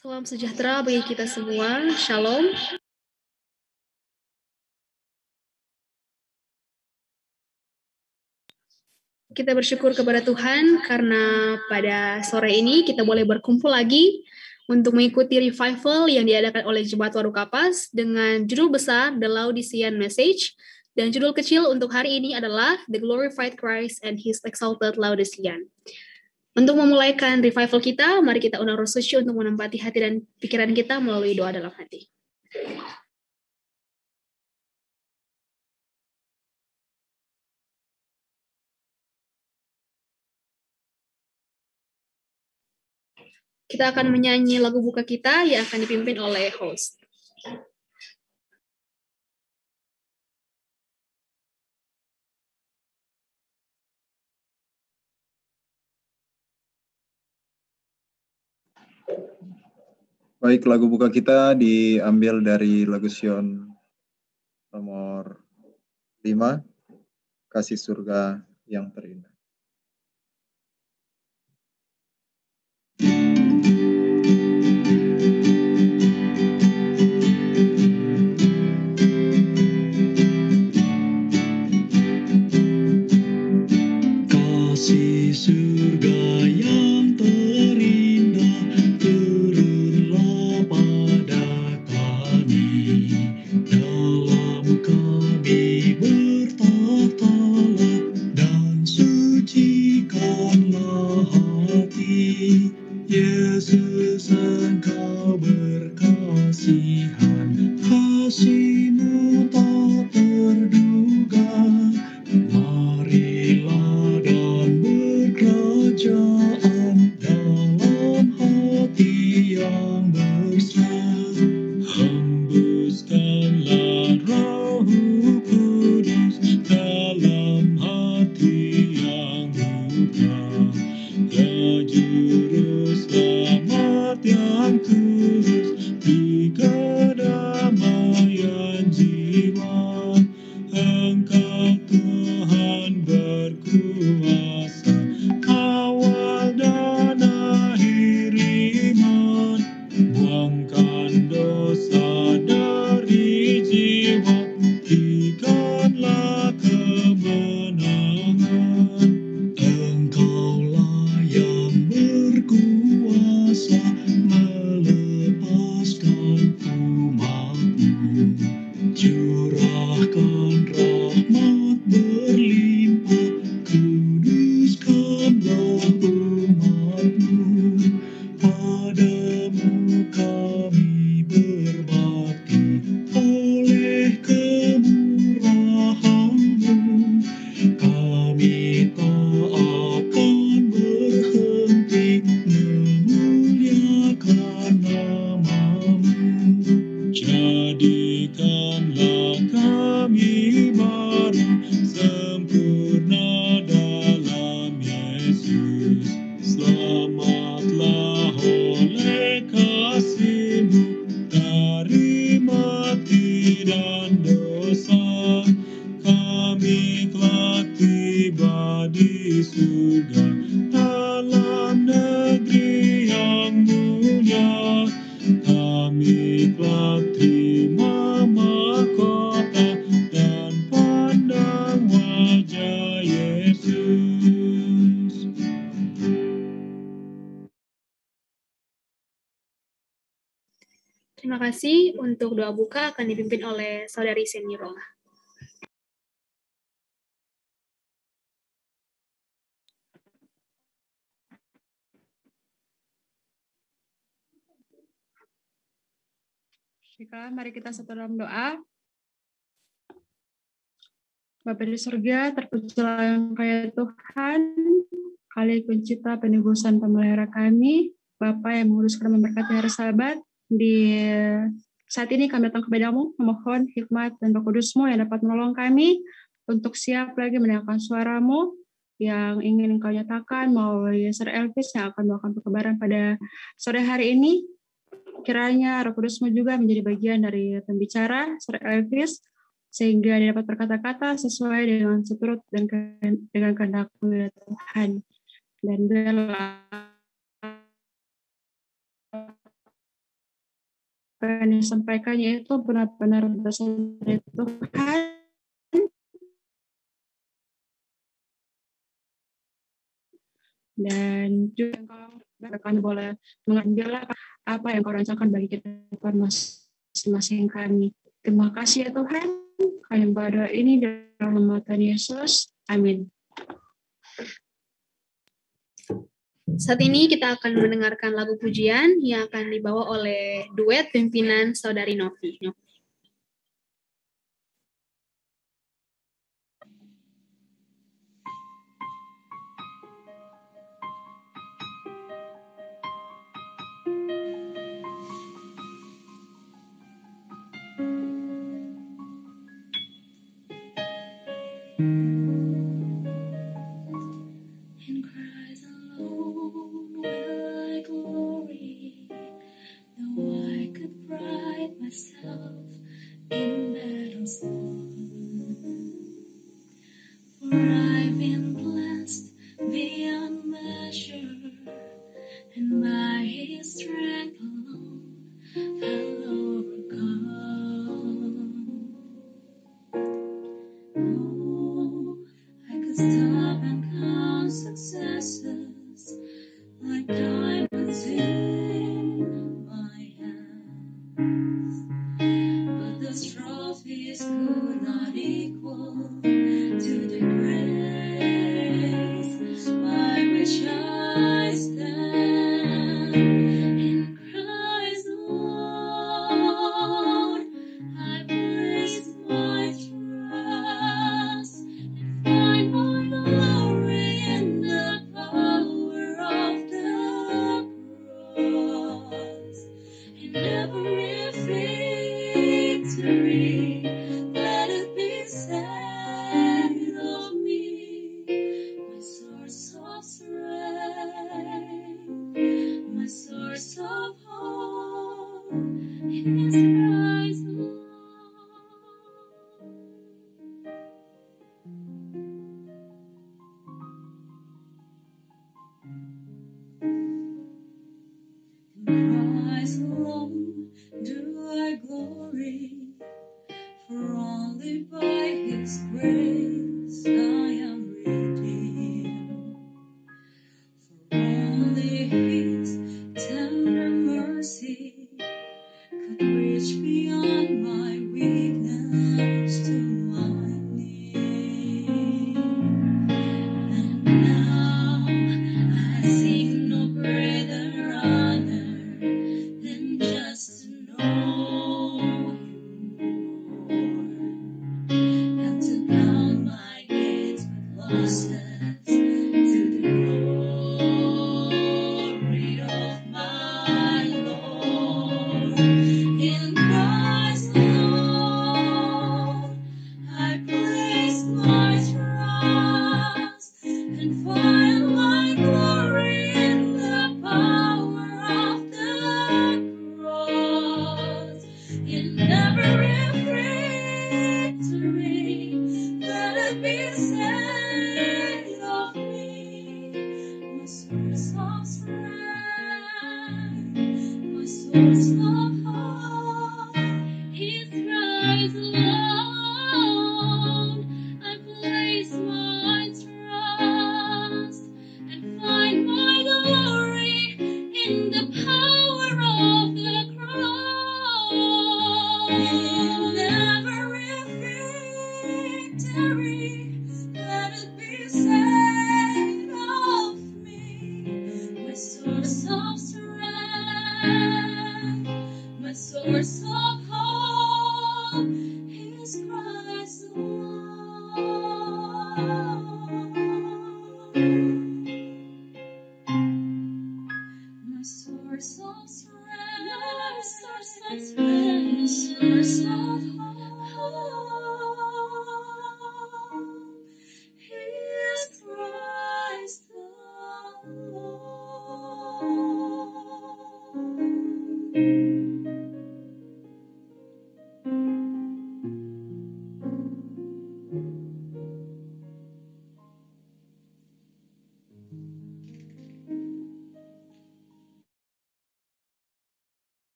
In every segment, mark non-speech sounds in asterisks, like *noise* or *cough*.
Salam sejahtera bagi kita semua. Shalom. Kita bersyukur kepada Tuhan karena pada sore ini kita boleh berkumpul lagi untuk mengikuti revival yang diadakan oleh Jemaat Waru Kapas dengan judul besar The Laodicean Message dan judul kecil untuk hari ini adalah The Glorified Christ and His Exalted Laodicean. Untuk memulaikan revival kita, mari kita undang roh suci untuk menempati hati dan pikiran kita melalui doa dalam hati. Kita akan menyanyi lagu buka kita yang akan dipimpin oleh host. Baik, lagu buka kita diambil dari lagu Sion nomor 5, Kasih Surga yang Terindah. thank you Buka akan dipimpin oleh Saudari Seni Roma. mari kita satu dalam doa. Bapak di surga, terpujilah yang kaya Tuhan, kali pencipta penebusan pemelihara kami, Bapak yang menguruskan memberkati hari sahabat, di saat ini kami datang kepadamu, memohon hikmat dan roh kudusmu yang dapat menolong kami untuk siap lagi mendengarkan suaramu yang ingin engkau nyatakan melalui Sir Elvis yang akan melakukan pekabaran pada sore hari ini. Kiranya roh kudusmu juga menjadi bagian dari pembicara Sir Elvis, sehingga dia dapat berkata-kata sesuai dengan seturut dan dengan kehendak Tuhan. Dan biarlah pengen sampaikan yaitu benar-benar berserah dari Tuhan dan juga kalau kalian boleh mengambil apa yang kau rancangkan bagi kita masing-masing kami. Terima kasih ya Tuhan, kami berdoa ini dalam nama Tuhan Yesus. Amin. Saat ini kita akan mendengarkan lagu pujian yang akan dibawa oleh duet pimpinan Saudari Novi. His grace.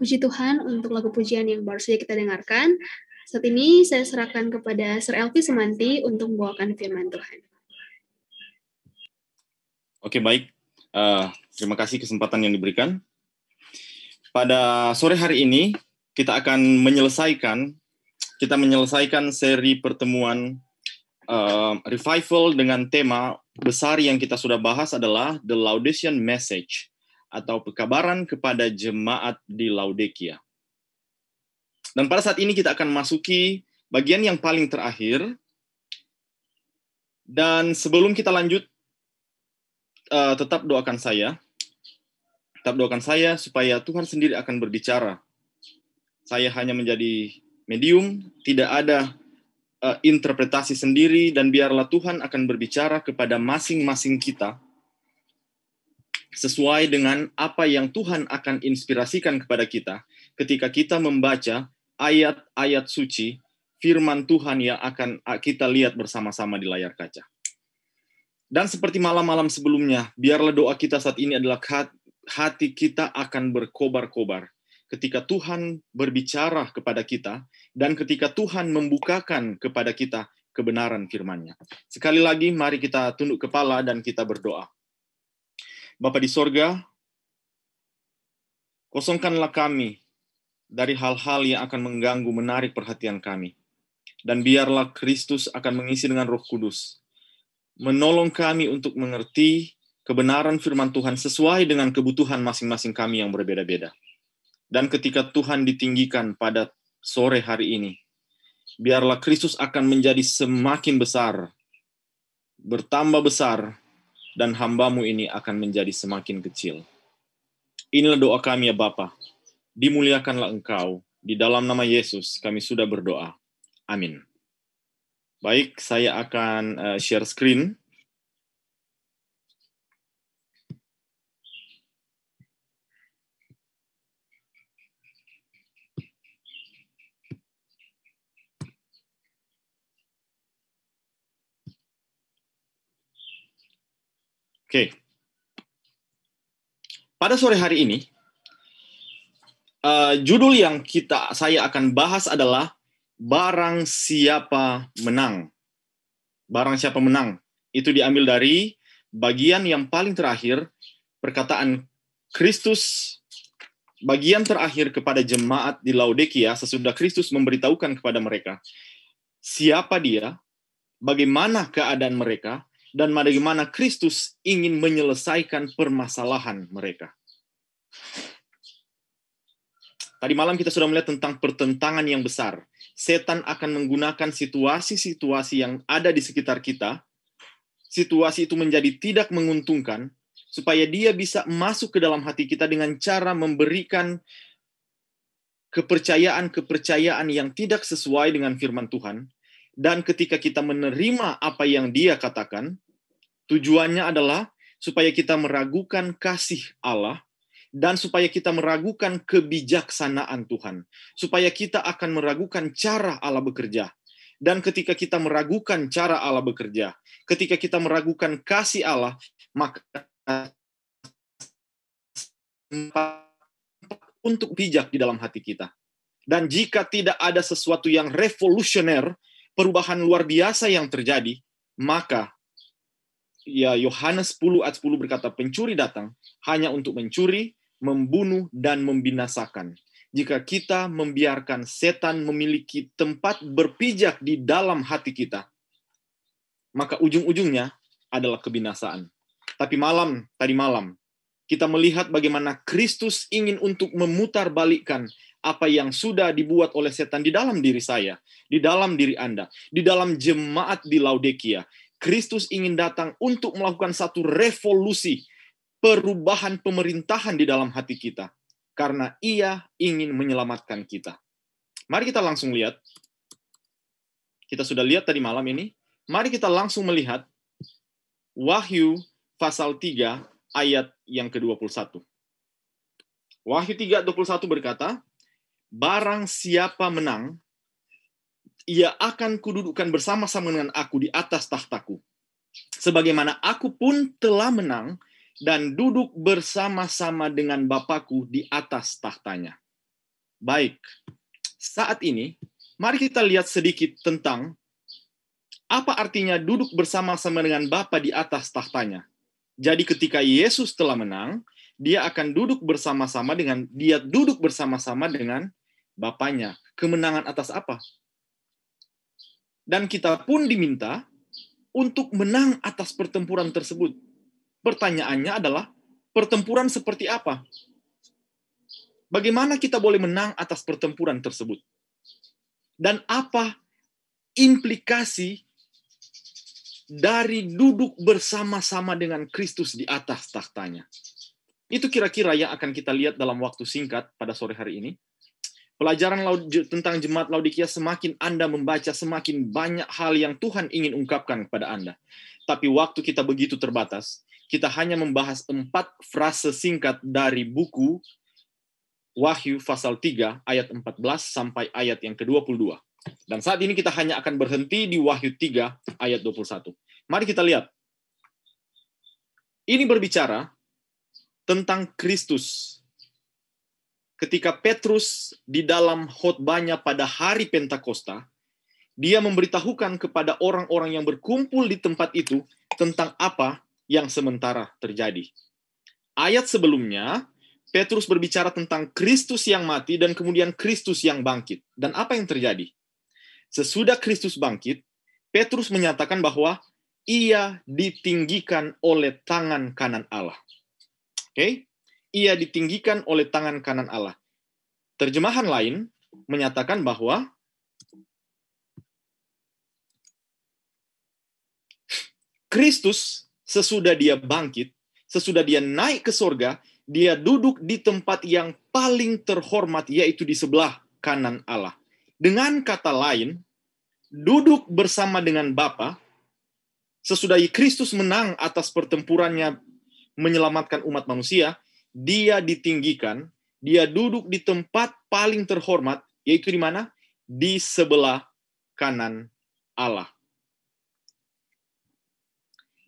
Puji Tuhan untuk lagu pujian yang baru saja kita dengarkan. Saat ini saya serahkan kepada Sir Elvi Semanti untuk membawakan firman Tuhan. Oke, baik. Uh, terima kasih kesempatan yang diberikan. Pada sore hari ini, kita akan menyelesaikan kita menyelesaikan seri pertemuan uh, revival dengan tema besar yang kita sudah bahas adalah the Laudation message atau pekabaran kepada jemaat di Laodikia. Dan pada saat ini kita akan masuki bagian yang paling terakhir. Dan sebelum kita lanjut, uh, tetap doakan saya. Tetap doakan saya supaya Tuhan sendiri akan berbicara. Saya hanya menjadi medium, tidak ada uh, interpretasi sendiri, dan biarlah Tuhan akan berbicara kepada masing-masing kita sesuai dengan apa yang Tuhan akan inspirasikan kepada kita ketika kita membaca ayat-ayat suci firman Tuhan yang akan ah, kita lihat bersama-sama di layar kaca. Dan seperti malam-malam sebelumnya, biarlah doa kita saat ini adalah hati kita akan berkobar-kobar ketika Tuhan berbicara kepada kita dan ketika Tuhan membukakan kepada kita kebenaran firman-Nya. Sekali lagi mari kita tunduk kepala dan kita berdoa. Bapa di sorga, kosongkanlah kami dari hal-hal yang akan mengganggu, menarik perhatian kami. Dan biarlah Kristus akan mengisi dengan roh kudus. Menolong kami untuk mengerti kebenaran firman Tuhan sesuai dengan kebutuhan masing-masing kami yang berbeda-beda. Dan ketika Tuhan ditinggikan pada sore hari ini, biarlah Kristus akan menjadi semakin besar, bertambah besar dan hambamu ini akan menjadi semakin kecil. Inilah doa kami ya Bapa. Dimuliakanlah Engkau. Di dalam nama Yesus kami sudah berdoa. Amin. Baik, saya akan eh, share screen. Oke. Pada sore hari ini, uh, judul yang kita saya akan bahas adalah Barang Siapa Menang. Barang Siapa Menang. Itu diambil dari bagian yang paling terakhir, perkataan Kristus bagian terakhir kepada jemaat di Laodikia sesudah Kristus memberitahukan kepada mereka siapa dia, bagaimana keadaan mereka, dan bagaimana Kristus ingin menyelesaikan permasalahan mereka. Tadi malam kita sudah melihat tentang pertentangan yang besar. Setan akan menggunakan situasi-situasi yang ada di sekitar kita. Situasi itu menjadi tidak menguntungkan, supaya dia bisa masuk ke dalam hati kita dengan cara memberikan kepercayaan-kepercayaan yang tidak sesuai dengan firman Tuhan, dan ketika kita menerima apa yang dia katakan, tujuannya adalah supaya kita meragukan kasih Allah dan supaya kita meragukan kebijaksanaan Tuhan, supaya kita akan meragukan cara Allah bekerja. Dan ketika kita meragukan cara Allah bekerja, ketika kita meragukan kasih Allah, maka untuk bijak di dalam hati kita. Dan jika tidak ada sesuatu yang revolusioner perubahan luar biasa yang terjadi, maka ya Yohanes 10 ayat 10 berkata pencuri datang hanya untuk mencuri, membunuh dan membinasakan. Jika kita membiarkan setan memiliki tempat berpijak di dalam hati kita, maka ujung-ujungnya adalah kebinasaan. Tapi malam, tadi malam, kita melihat bagaimana Kristus ingin untuk memutarbalikkan apa yang sudah dibuat oleh setan di dalam diri saya, di dalam diri Anda, di dalam jemaat di Laodikia. Kristus ingin datang untuk melakukan satu revolusi, perubahan pemerintahan di dalam hati kita. Karena ia ingin menyelamatkan kita. Mari kita langsung lihat. Kita sudah lihat tadi malam ini. Mari kita langsung melihat Wahyu pasal 3 ayat yang ke-21. Wahyu 3 21 berkata, barang siapa menang, ia akan kududukan bersama-sama dengan aku di atas tahtaku. Sebagaimana aku pun telah menang dan duduk bersama-sama dengan Bapakku di atas tahtanya. Baik, saat ini mari kita lihat sedikit tentang apa artinya duduk bersama-sama dengan Bapa di atas tahtanya. Jadi ketika Yesus telah menang, dia akan duduk bersama-sama dengan dia duduk bersama-sama dengan bapaknya. Kemenangan atas apa? Dan kita pun diminta untuk menang atas pertempuran tersebut. Pertanyaannya adalah, pertempuran seperti apa? Bagaimana kita boleh menang atas pertempuran tersebut? Dan apa implikasi dari duduk bersama-sama dengan Kristus di atas tahtanya? Itu kira-kira yang akan kita lihat dalam waktu singkat pada sore hari ini. Pelajaran tentang jemaat Laodikia semakin Anda membaca, semakin banyak hal yang Tuhan ingin ungkapkan kepada Anda. Tapi waktu kita begitu terbatas, kita hanya membahas empat frase singkat dari buku Wahyu pasal 3 ayat 14 sampai ayat yang ke-22. Dan saat ini kita hanya akan berhenti di Wahyu 3 ayat 21. Mari kita lihat. Ini berbicara tentang Kristus ketika Petrus di dalam khotbahnya pada hari Pentakosta, dia memberitahukan kepada orang-orang yang berkumpul di tempat itu tentang apa yang sementara terjadi. Ayat sebelumnya, Petrus berbicara tentang Kristus yang mati dan kemudian Kristus yang bangkit. Dan apa yang terjadi? Sesudah Kristus bangkit, Petrus menyatakan bahwa ia ditinggikan oleh tangan kanan Allah. Oke? Okay? ia ditinggikan oleh tangan kanan Allah. Terjemahan lain menyatakan bahwa Kristus sesudah dia bangkit, sesudah dia naik ke sorga, dia duduk di tempat yang paling terhormat, yaitu di sebelah kanan Allah. Dengan kata lain, duduk bersama dengan Bapa sesudah Kristus menang atas pertempurannya menyelamatkan umat manusia, dia ditinggikan, dia duduk di tempat paling terhormat, yaitu di mana? Di sebelah kanan Allah.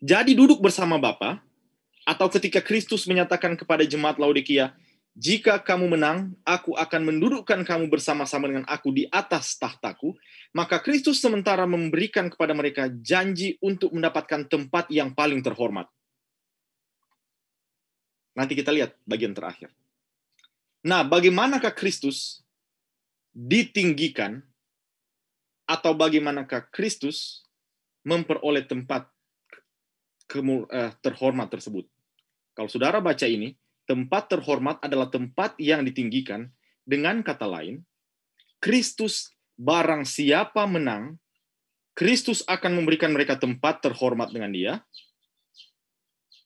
Jadi duduk bersama Bapa atau ketika Kristus menyatakan kepada jemaat Laodikia, jika kamu menang, aku akan mendudukkan kamu bersama-sama dengan aku di atas tahtaku, maka Kristus sementara memberikan kepada mereka janji untuk mendapatkan tempat yang paling terhormat. Nanti kita lihat bagian terakhir. Nah, bagaimanakah Kristus ditinggikan atau bagaimanakah Kristus memperoleh tempat eh, terhormat tersebut? Kalau saudara baca ini, tempat terhormat adalah tempat yang ditinggikan. Dengan kata lain, Kristus barang siapa menang, Kristus akan memberikan mereka tempat terhormat dengan dia,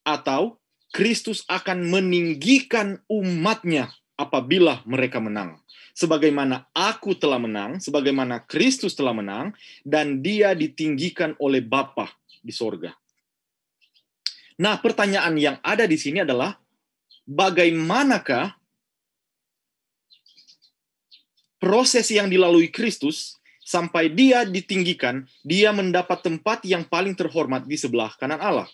atau Kristus akan meninggikan umatnya apabila mereka menang. Sebagaimana aku telah menang, sebagaimana Kristus telah menang, dan dia ditinggikan oleh Bapa di sorga. Nah, pertanyaan yang ada di sini adalah, bagaimanakah proses yang dilalui Kristus sampai dia ditinggikan, dia mendapat tempat yang paling terhormat di sebelah kanan Allah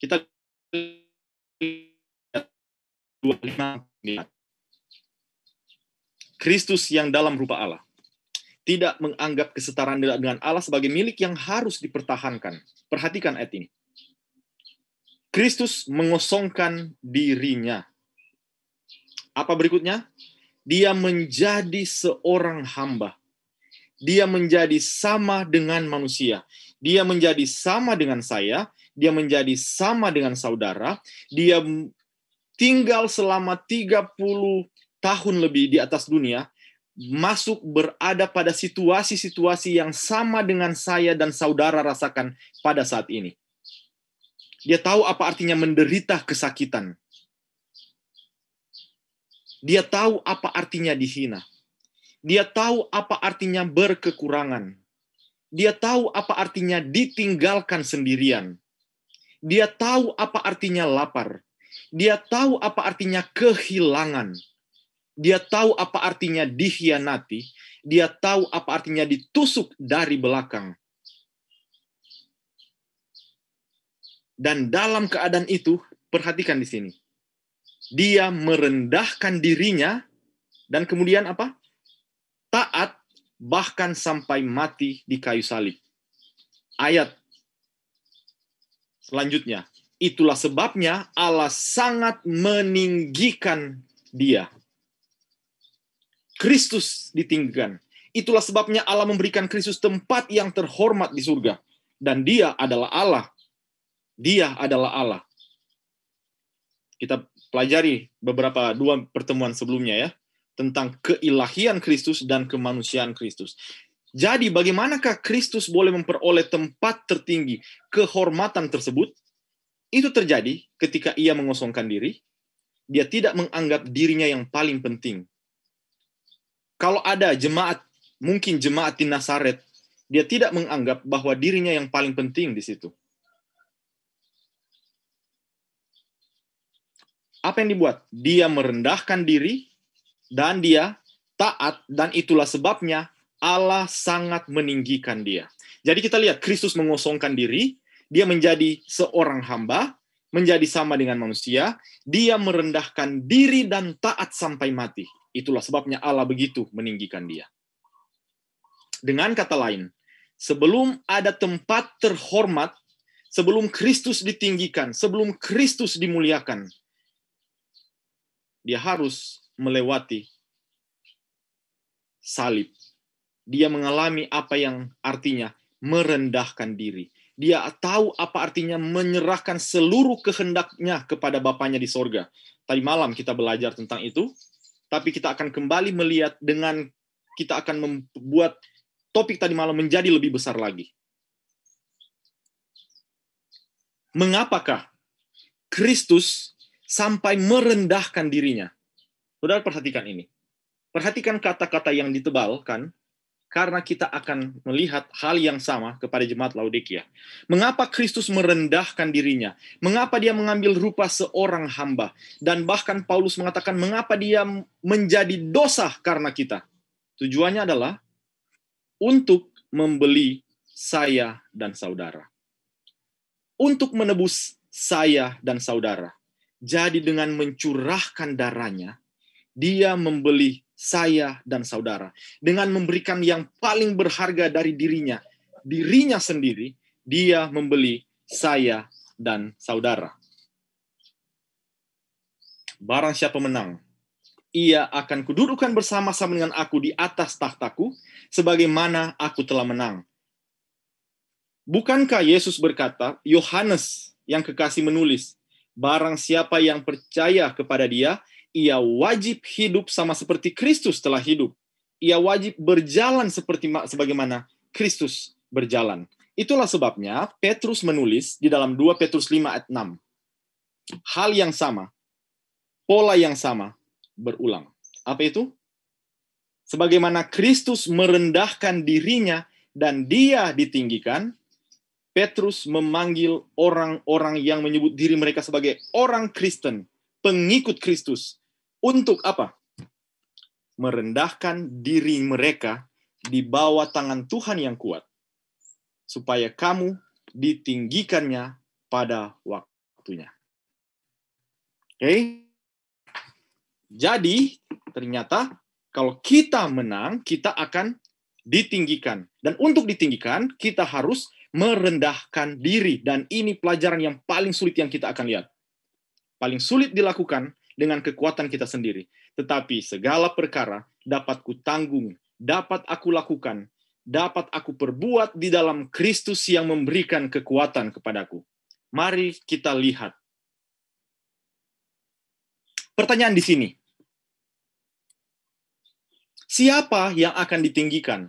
kita 25 Kristus yang dalam rupa Allah tidak menganggap kesetaraan dengan Allah sebagai milik yang harus dipertahankan. Perhatikan ayat ini. Kristus mengosongkan dirinya. Apa berikutnya? Dia menjadi seorang hamba. Dia menjadi sama dengan manusia. Dia menjadi sama dengan saya dia menjadi sama dengan saudara, dia tinggal selama 30 tahun lebih di atas dunia, masuk berada pada situasi-situasi yang sama dengan saya dan saudara rasakan pada saat ini. Dia tahu apa artinya menderita kesakitan. Dia tahu apa artinya dihina. Dia tahu apa artinya berkekurangan. Dia tahu apa artinya ditinggalkan sendirian. Dia tahu apa artinya lapar. Dia tahu apa artinya kehilangan. Dia tahu apa artinya dikhianati. Dia tahu apa artinya ditusuk dari belakang. Dan dalam keadaan itu, perhatikan di sini. Dia merendahkan dirinya dan kemudian apa? Taat bahkan sampai mati di kayu salib. Ayat Selanjutnya, itulah sebabnya Allah sangat meninggikan dia. Kristus ditinggikan. Itulah sebabnya Allah memberikan Kristus tempat yang terhormat di surga. Dan dia adalah Allah. Dia adalah Allah. Kita pelajari beberapa dua pertemuan sebelumnya ya. Tentang keilahian Kristus dan kemanusiaan Kristus. Jadi bagaimanakah Kristus boleh memperoleh tempat tertinggi, kehormatan tersebut? Itu terjadi ketika ia mengosongkan diri, dia tidak menganggap dirinya yang paling penting. Kalau ada jemaat, mungkin jemaat di Nasaret, dia tidak menganggap bahwa dirinya yang paling penting di situ. Apa yang dibuat? Dia merendahkan diri dan dia taat dan itulah sebabnya Allah sangat meninggikan dia. Jadi kita lihat Kristus mengosongkan diri, dia menjadi seorang hamba, menjadi sama dengan manusia, dia merendahkan diri dan taat sampai mati. Itulah sebabnya Allah begitu meninggikan dia. Dengan kata lain, sebelum ada tempat terhormat, sebelum Kristus ditinggikan, sebelum Kristus dimuliakan, dia harus melewati salib dia mengalami apa yang artinya merendahkan diri. Dia tahu apa artinya menyerahkan seluruh kehendaknya kepada Bapaknya di sorga. Tadi malam kita belajar tentang itu, tapi kita akan kembali melihat dengan kita akan membuat topik tadi malam menjadi lebih besar lagi. Mengapakah Kristus sampai merendahkan dirinya? Saudara perhatikan ini. Perhatikan kata-kata yang ditebalkan karena kita akan melihat hal yang sama kepada jemaat Laodikia. Mengapa Kristus merendahkan dirinya? Mengapa dia mengambil rupa seorang hamba? Dan bahkan Paulus mengatakan mengapa dia menjadi dosa karena kita? Tujuannya adalah untuk membeli saya dan saudara. Untuk menebus saya dan saudara. Jadi dengan mencurahkan darahnya, dia membeli saya dan saudara dengan memberikan yang paling berharga dari dirinya, dirinya sendiri, dia membeli saya dan saudara. Barang siapa menang, ia akan kududukan bersama-sama dengan aku di atas tahtaku, sebagaimana aku telah menang. Bukankah Yesus berkata, Yohanes yang kekasih menulis, barang siapa yang percaya kepada dia, ia wajib hidup sama seperti Kristus telah hidup. Ia wajib berjalan seperti sebagaimana Kristus berjalan. Itulah sebabnya Petrus menulis di dalam 2 Petrus 5 ayat 6. Hal yang sama, pola yang sama berulang. Apa itu? Sebagaimana Kristus merendahkan dirinya dan dia ditinggikan, Petrus memanggil orang-orang yang menyebut diri mereka sebagai orang Kristen, pengikut Kristus, untuk apa? Merendahkan diri mereka di bawah tangan Tuhan yang kuat, supaya kamu ditinggikannya pada waktunya. Oke? Okay? Jadi, ternyata kalau kita menang, kita akan ditinggikan. Dan untuk ditinggikan, kita harus merendahkan diri. Dan ini pelajaran yang paling sulit yang kita akan lihat. Paling sulit dilakukan dengan kekuatan kita sendiri, tetapi segala perkara dapat kutanggung, dapat aku lakukan, dapat aku perbuat di dalam Kristus yang memberikan kekuatan kepadaku. Mari kita lihat. Pertanyaan di sini. Siapa yang akan ditinggikan?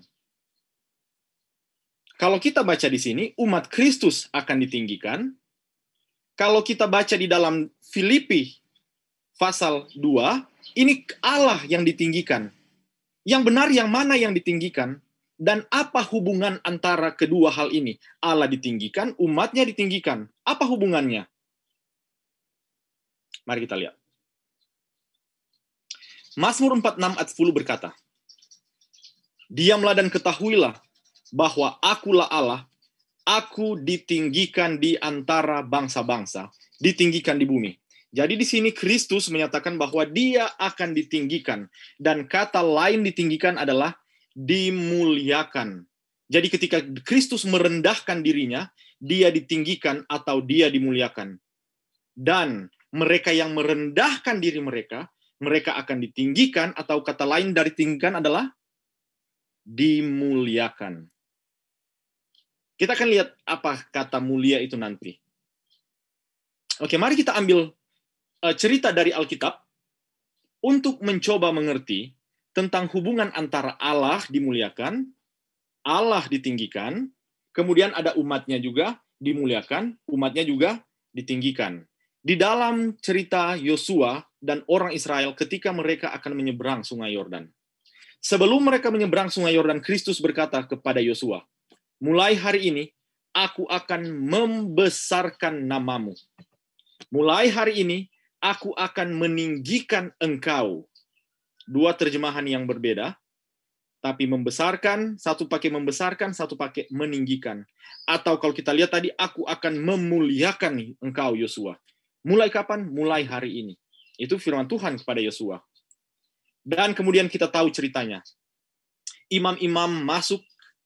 Kalau kita baca di sini, umat Kristus akan ditinggikan. Kalau kita baca di dalam Filipi pasal 2, ini Allah yang ditinggikan. Yang benar yang mana yang ditinggikan? Dan apa hubungan antara kedua hal ini? Allah ditinggikan, umatnya ditinggikan. Apa hubungannya? Mari kita lihat. Mazmur 46 ayat 10 berkata, Diamlah dan ketahuilah bahwa akulah Allah, aku ditinggikan di antara bangsa-bangsa, ditinggikan di bumi. Jadi di sini Kristus menyatakan bahwa dia akan ditinggikan dan kata lain ditinggikan adalah dimuliakan. Jadi ketika Kristus merendahkan dirinya, dia ditinggikan atau dia dimuliakan. Dan mereka yang merendahkan diri mereka, mereka akan ditinggikan atau kata lain dari tinggikan adalah dimuliakan. Kita akan lihat apa kata mulia itu nanti. Oke, mari kita ambil Eh, cerita dari Alkitab untuk mencoba mengerti tentang hubungan antara Allah dimuliakan, Allah ditinggikan, kemudian ada umatnya juga dimuliakan, umatnya juga ditinggikan. Di dalam cerita Yosua dan orang Israel ketika mereka akan menyeberang Sungai Yordan. Sebelum mereka menyeberang Sungai Yordan, Kristus berkata kepada Yosua, "Mulai hari ini aku akan membesarkan namamu. Mulai hari ini aku akan meninggikan engkau. Dua terjemahan yang berbeda, tapi membesarkan, satu pakai membesarkan, satu pakai meninggikan. Atau kalau kita lihat tadi, aku akan memuliakan engkau, Yosua. Mulai kapan? Mulai hari ini. Itu firman Tuhan kepada Yosua. Dan kemudian kita tahu ceritanya. Imam-imam masuk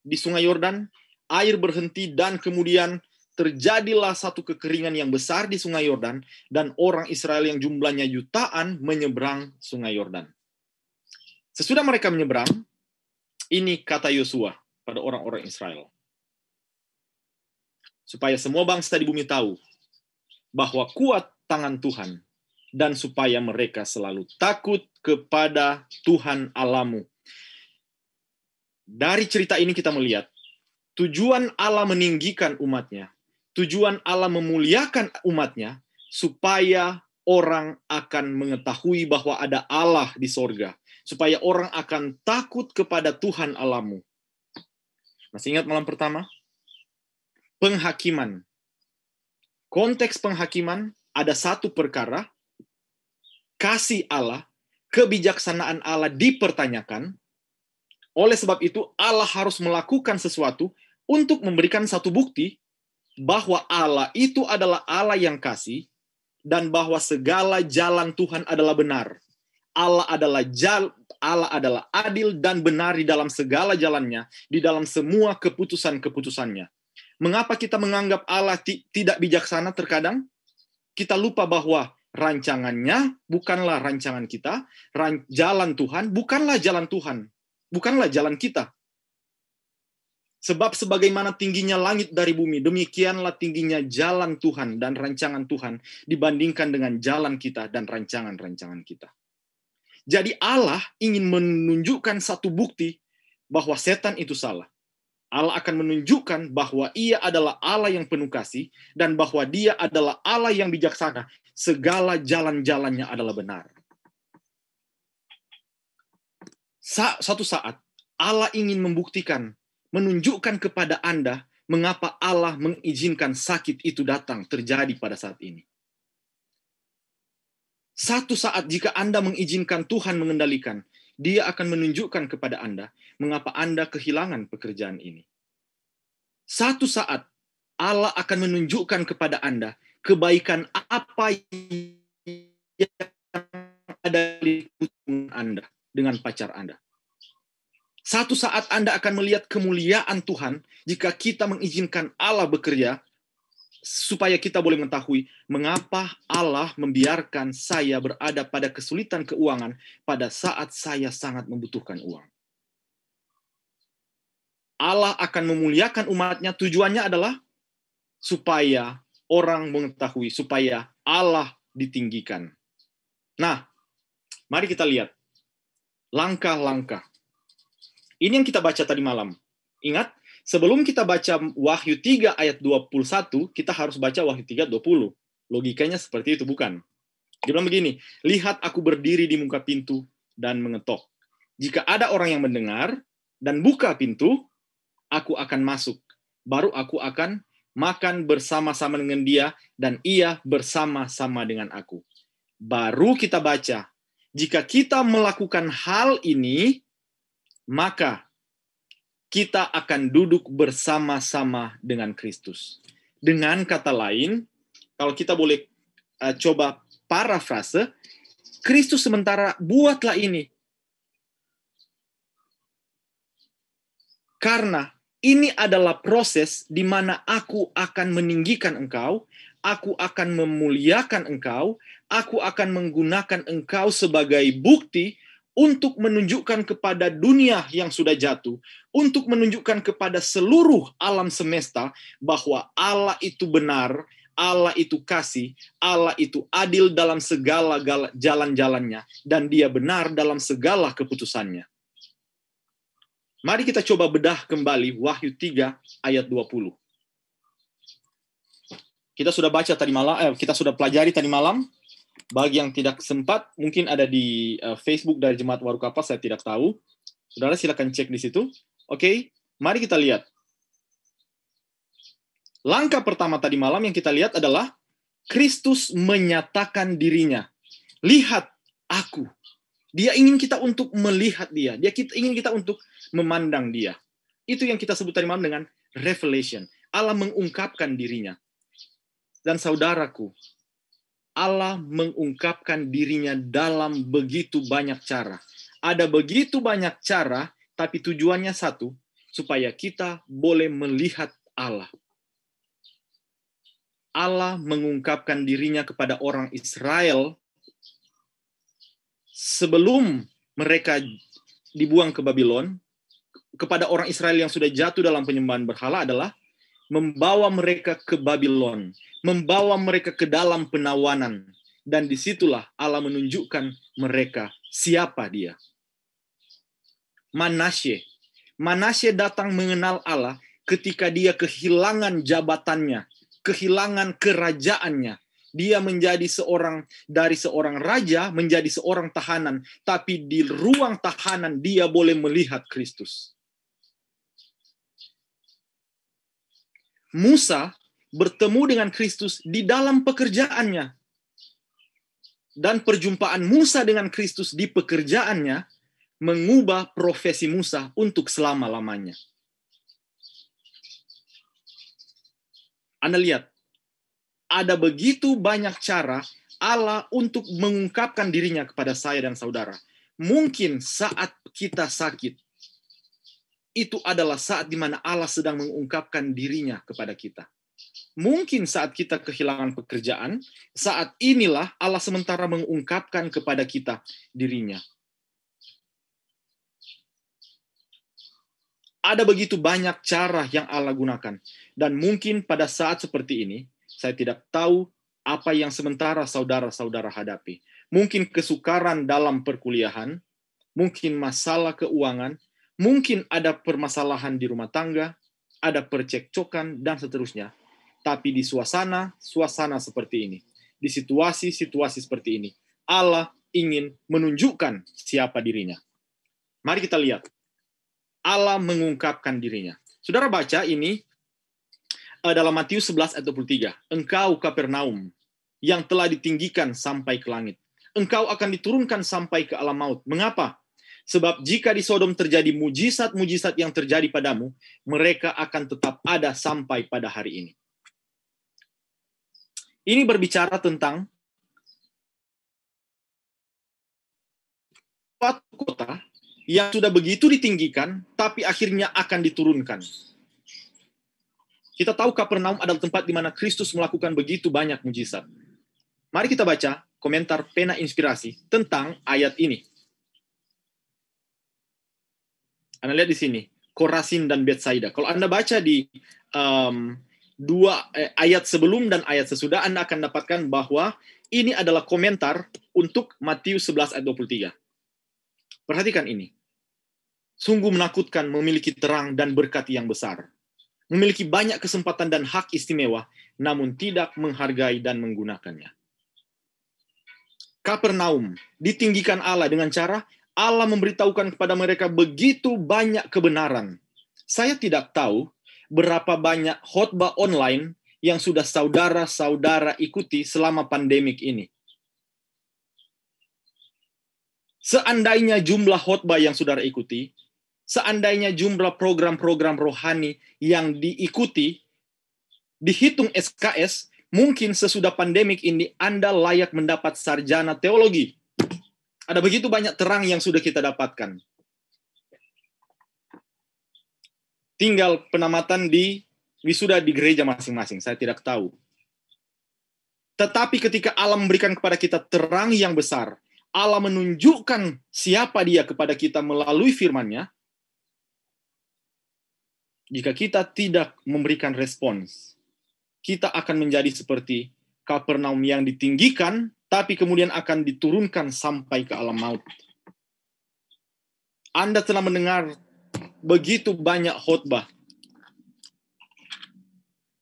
di sungai Yordan, air berhenti, dan kemudian terjadilah satu kekeringan yang besar di Sungai Yordan, dan orang Israel yang jumlahnya jutaan menyeberang Sungai Yordan. Sesudah mereka menyeberang, ini kata Yosua pada orang-orang Israel. Supaya semua bangsa di bumi tahu bahwa kuat tangan Tuhan, dan supaya mereka selalu takut kepada Tuhan Alamu. Dari cerita ini kita melihat tujuan Allah meninggikan umatnya Tujuan Allah memuliakan umatnya supaya orang akan mengetahui bahwa ada Allah di sorga. Supaya orang akan takut kepada Tuhan Alamu. Masih ingat malam pertama? Penghakiman. Konteks penghakiman ada satu perkara, kasih Allah, kebijaksanaan Allah dipertanyakan. Oleh sebab itu, Allah harus melakukan sesuatu untuk memberikan satu bukti bahwa Allah itu adalah Allah yang kasih dan bahwa segala jalan Tuhan adalah benar. Allah adalah jal Allah adalah adil dan benar di dalam segala jalannya, di dalam semua keputusan-keputusannya. Mengapa kita menganggap Allah tidak bijaksana terkadang? Kita lupa bahwa rancangannya bukanlah rancangan kita, ran jalan Tuhan bukanlah jalan Tuhan, bukanlah jalan kita. Sebab sebagaimana tingginya langit dari bumi, demikianlah tingginya jalan Tuhan dan rancangan Tuhan dibandingkan dengan jalan kita dan rancangan-rancangan kita. Jadi Allah ingin menunjukkan satu bukti bahwa setan itu salah. Allah akan menunjukkan bahwa ia adalah Allah yang penuh kasih dan bahwa dia adalah Allah yang bijaksana. Segala jalan-jalannya adalah benar. satu saat Allah ingin membuktikan menunjukkan kepada Anda mengapa Allah mengizinkan sakit itu datang terjadi pada saat ini. Satu saat jika Anda mengizinkan Tuhan mengendalikan, dia akan menunjukkan kepada Anda mengapa Anda kehilangan pekerjaan ini. Satu saat Allah akan menunjukkan kepada Anda kebaikan apa yang ada di Anda dengan pacar Anda. Satu saat Anda akan melihat kemuliaan Tuhan jika kita mengizinkan Allah bekerja supaya kita boleh mengetahui mengapa Allah membiarkan saya berada pada kesulitan keuangan pada saat saya sangat membutuhkan uang. Allah akan memuliakan umatnya tujuannya adalah supaya orang mengetahui, supaya Allah ditinggikan. Nah, mari kita lihat langkah-langkah ini yang kita baca tadi malam. Ingat, sebelum kita baca Wahyu 3 ayat 21, kita harus baca Wahyu 3 20. Logikanya seperti itu, bukan? Dia bilang begini, lihat aku berdiri di muka pintu dan mengetok. Jika ada orang yang mendengar dan buka pintu, aku akan masuk. Baru aku akan makan bersama-sama dengan dia dan ia bersama-sama dengan aku. Baru kita baca, jika kita melakukan hal ini, maka kita akan duduk bersama-sama dengan Kristus. Dengan kata lain, kalau kita boleh uh, coba parafrase, Kristus sementara buatlah ini. Karena ini adalah proses di mana aku akan meninggikan engkau, aku akan memuliakan engkau, aku akan menggunakan engkau sebagai bukti untuk menunjukkan kepada dunia yang sudah jatuh, untuk menunjukkan kepada seluruh alam semesta bahwa Allah itu benar, Allah itu kasih, Allah itu adil dalam segala jalan-jalannya, dan Dia benar dalam segala keputusannya. Mari kita coba bedah kembali Wahyu 3 ayat 20. Kita sudah baca tadi malam, eh, kita sudah pelajari tadi malam bagi yang tidak sempat, mungkin ada di uh, Facebook dari Jemaat Waru Kapas, saya tidak tahu. Saudara silakan cek di situ. Oke, okay, mari kita lihat. Langkah pertama tadi malam yang kita lihat adalah Kristus menyatakan dirinya. Lihat aku. Dia ingin kita untuk melihat dia. Dia kita, ingin kita untuk memandang dia. Itu yang kita sebut tadi malam dengan revelation. Allah mengungkapkan dirinya. Dan saudaraku, Allah mengungkapkan dirinya dalam begitu banyak cara. Ada begitu banyak cara, tapi tujuannya satu, supaya kita boleh melihat Allah. Allah mengungkapkan dirinya kepada orang Israel sebelum mereka dibuang ke Babylon, kepada orang Israel yang sudah jatuh dalam penyembahan berhala adalah membawa mereka ke Babylon, membawa mereka ke dalam penawanan, dan disitulah Allah menunjukkan mereka siapa dia. Manasye, Manasye datang mengenal Allah ketika dia kehilangan jabatannya, kehilangan kerajaannya. Dia menjadi seorang dari seorang raja menjadi seorang tahanan, tapi di ruang tahanan dia boleh melihat Kristus. Musa bertemu dengan Kristus di dalam pekerjaannya. Dan perjumpaan Musa dengan Kristus di pekerjaannya mengubah profesi Musa untuk selama-lamanya. Anda lihat, ada begitu banyak cara Allah untuk mengungkapkan dirinya kepada saya dan saudara. Mungkin saat kita sakit, itu adalah saat di mana Allah sedang mengungkapkan dirinya kepada kita. Mungkin saat kita kehilangan pekerjaan, saat inilah Allah sementara mengungkapkan kepada kita dirinya. Ada begitu banyak cara yang Allah gunakan, dan mungkin pada saat seperti ini, saya tidak tahu apa yang sementara saudara-saudara hadapi. Mungkin kesukaran dalam perkuliahan, mungkin masalah keuangan, Mungkin ada permasalahan di rumah tangga, ada percekcokan, dan seterusnya. Tapi di suasana, suasana seperti ini. Di situasi-situasi seperti ini. Allah ingin menunjukkan siapa dirinya. Mari kita lihat. Allah mengungkapkan dirinya. Saudara baca ini eh, dalam Matius 11 ayat 23. Engkau Kapernaum yang telah ditinggikan sampai ke langit. Engkau akan diturunkan sampai ke alam maut. Mengapa? Sebab jika di Sodom terjadi mujizat-mujizat yang terjadi padamu, mereka akan tetap ada sampai pada hari ini. Ini berbicara tentang suatu kota yang sudah begitu ditinggikan, tapi akhirnya akan diturunkan. Kita tahu Kapernaum adalah tempat di mana Kristus melakukan begitu banyak mujizat. Mari kita baca komentar pena inspirasi tentang ayat ini. Anda lihat di sini, Korasin dan Betsaida. Kalau Anda baca di um, dua eh, ayat sebelum dan ayat sesudah, Anda akan dapatkan bahwa ini adalah komentar untuk Matius 11 ayat 23. Perhatikan ini. Sungguh menakutkan memiliki terang dan berkat yang besar. Memiliki banyak kesempatan dan hak istimewa, namun tidak menghargai dan menggunakannya. Kapernaum ditinggikan Allah dengan cara Allah memberitahukan kepada mereka begitu banyak kebenaran. Saya tidak tahu berapa banyak khotbah online yang sudah saudara-saudara ikuti selama pandemik ini. Seandainya jumlah khotbah yang saudara ikuti, seandainya jumlah program-program rohani yang diikuti, dihitung SKS, mungkin sesudah pandemik ini Anda layak mendapat sarjana teologi ada begitu banyak terang yang sudah kita dapatkan. Tinggal penamatan di wisuda di gereja masing-masing, saya tidak tahu. Tetapi ketika Allah memberikan kepada kita terang yang besar, Allah menunjukkan siapa dia kepada kita melalui firman-Nya, jika kita tidak memberikan respons, kita akan menjadi seperti Kapernaum yang ditinggikan, tapi kemudian akan diturunkan sampai ke alam maut. Anda telah mendengar begitu banyak khutbah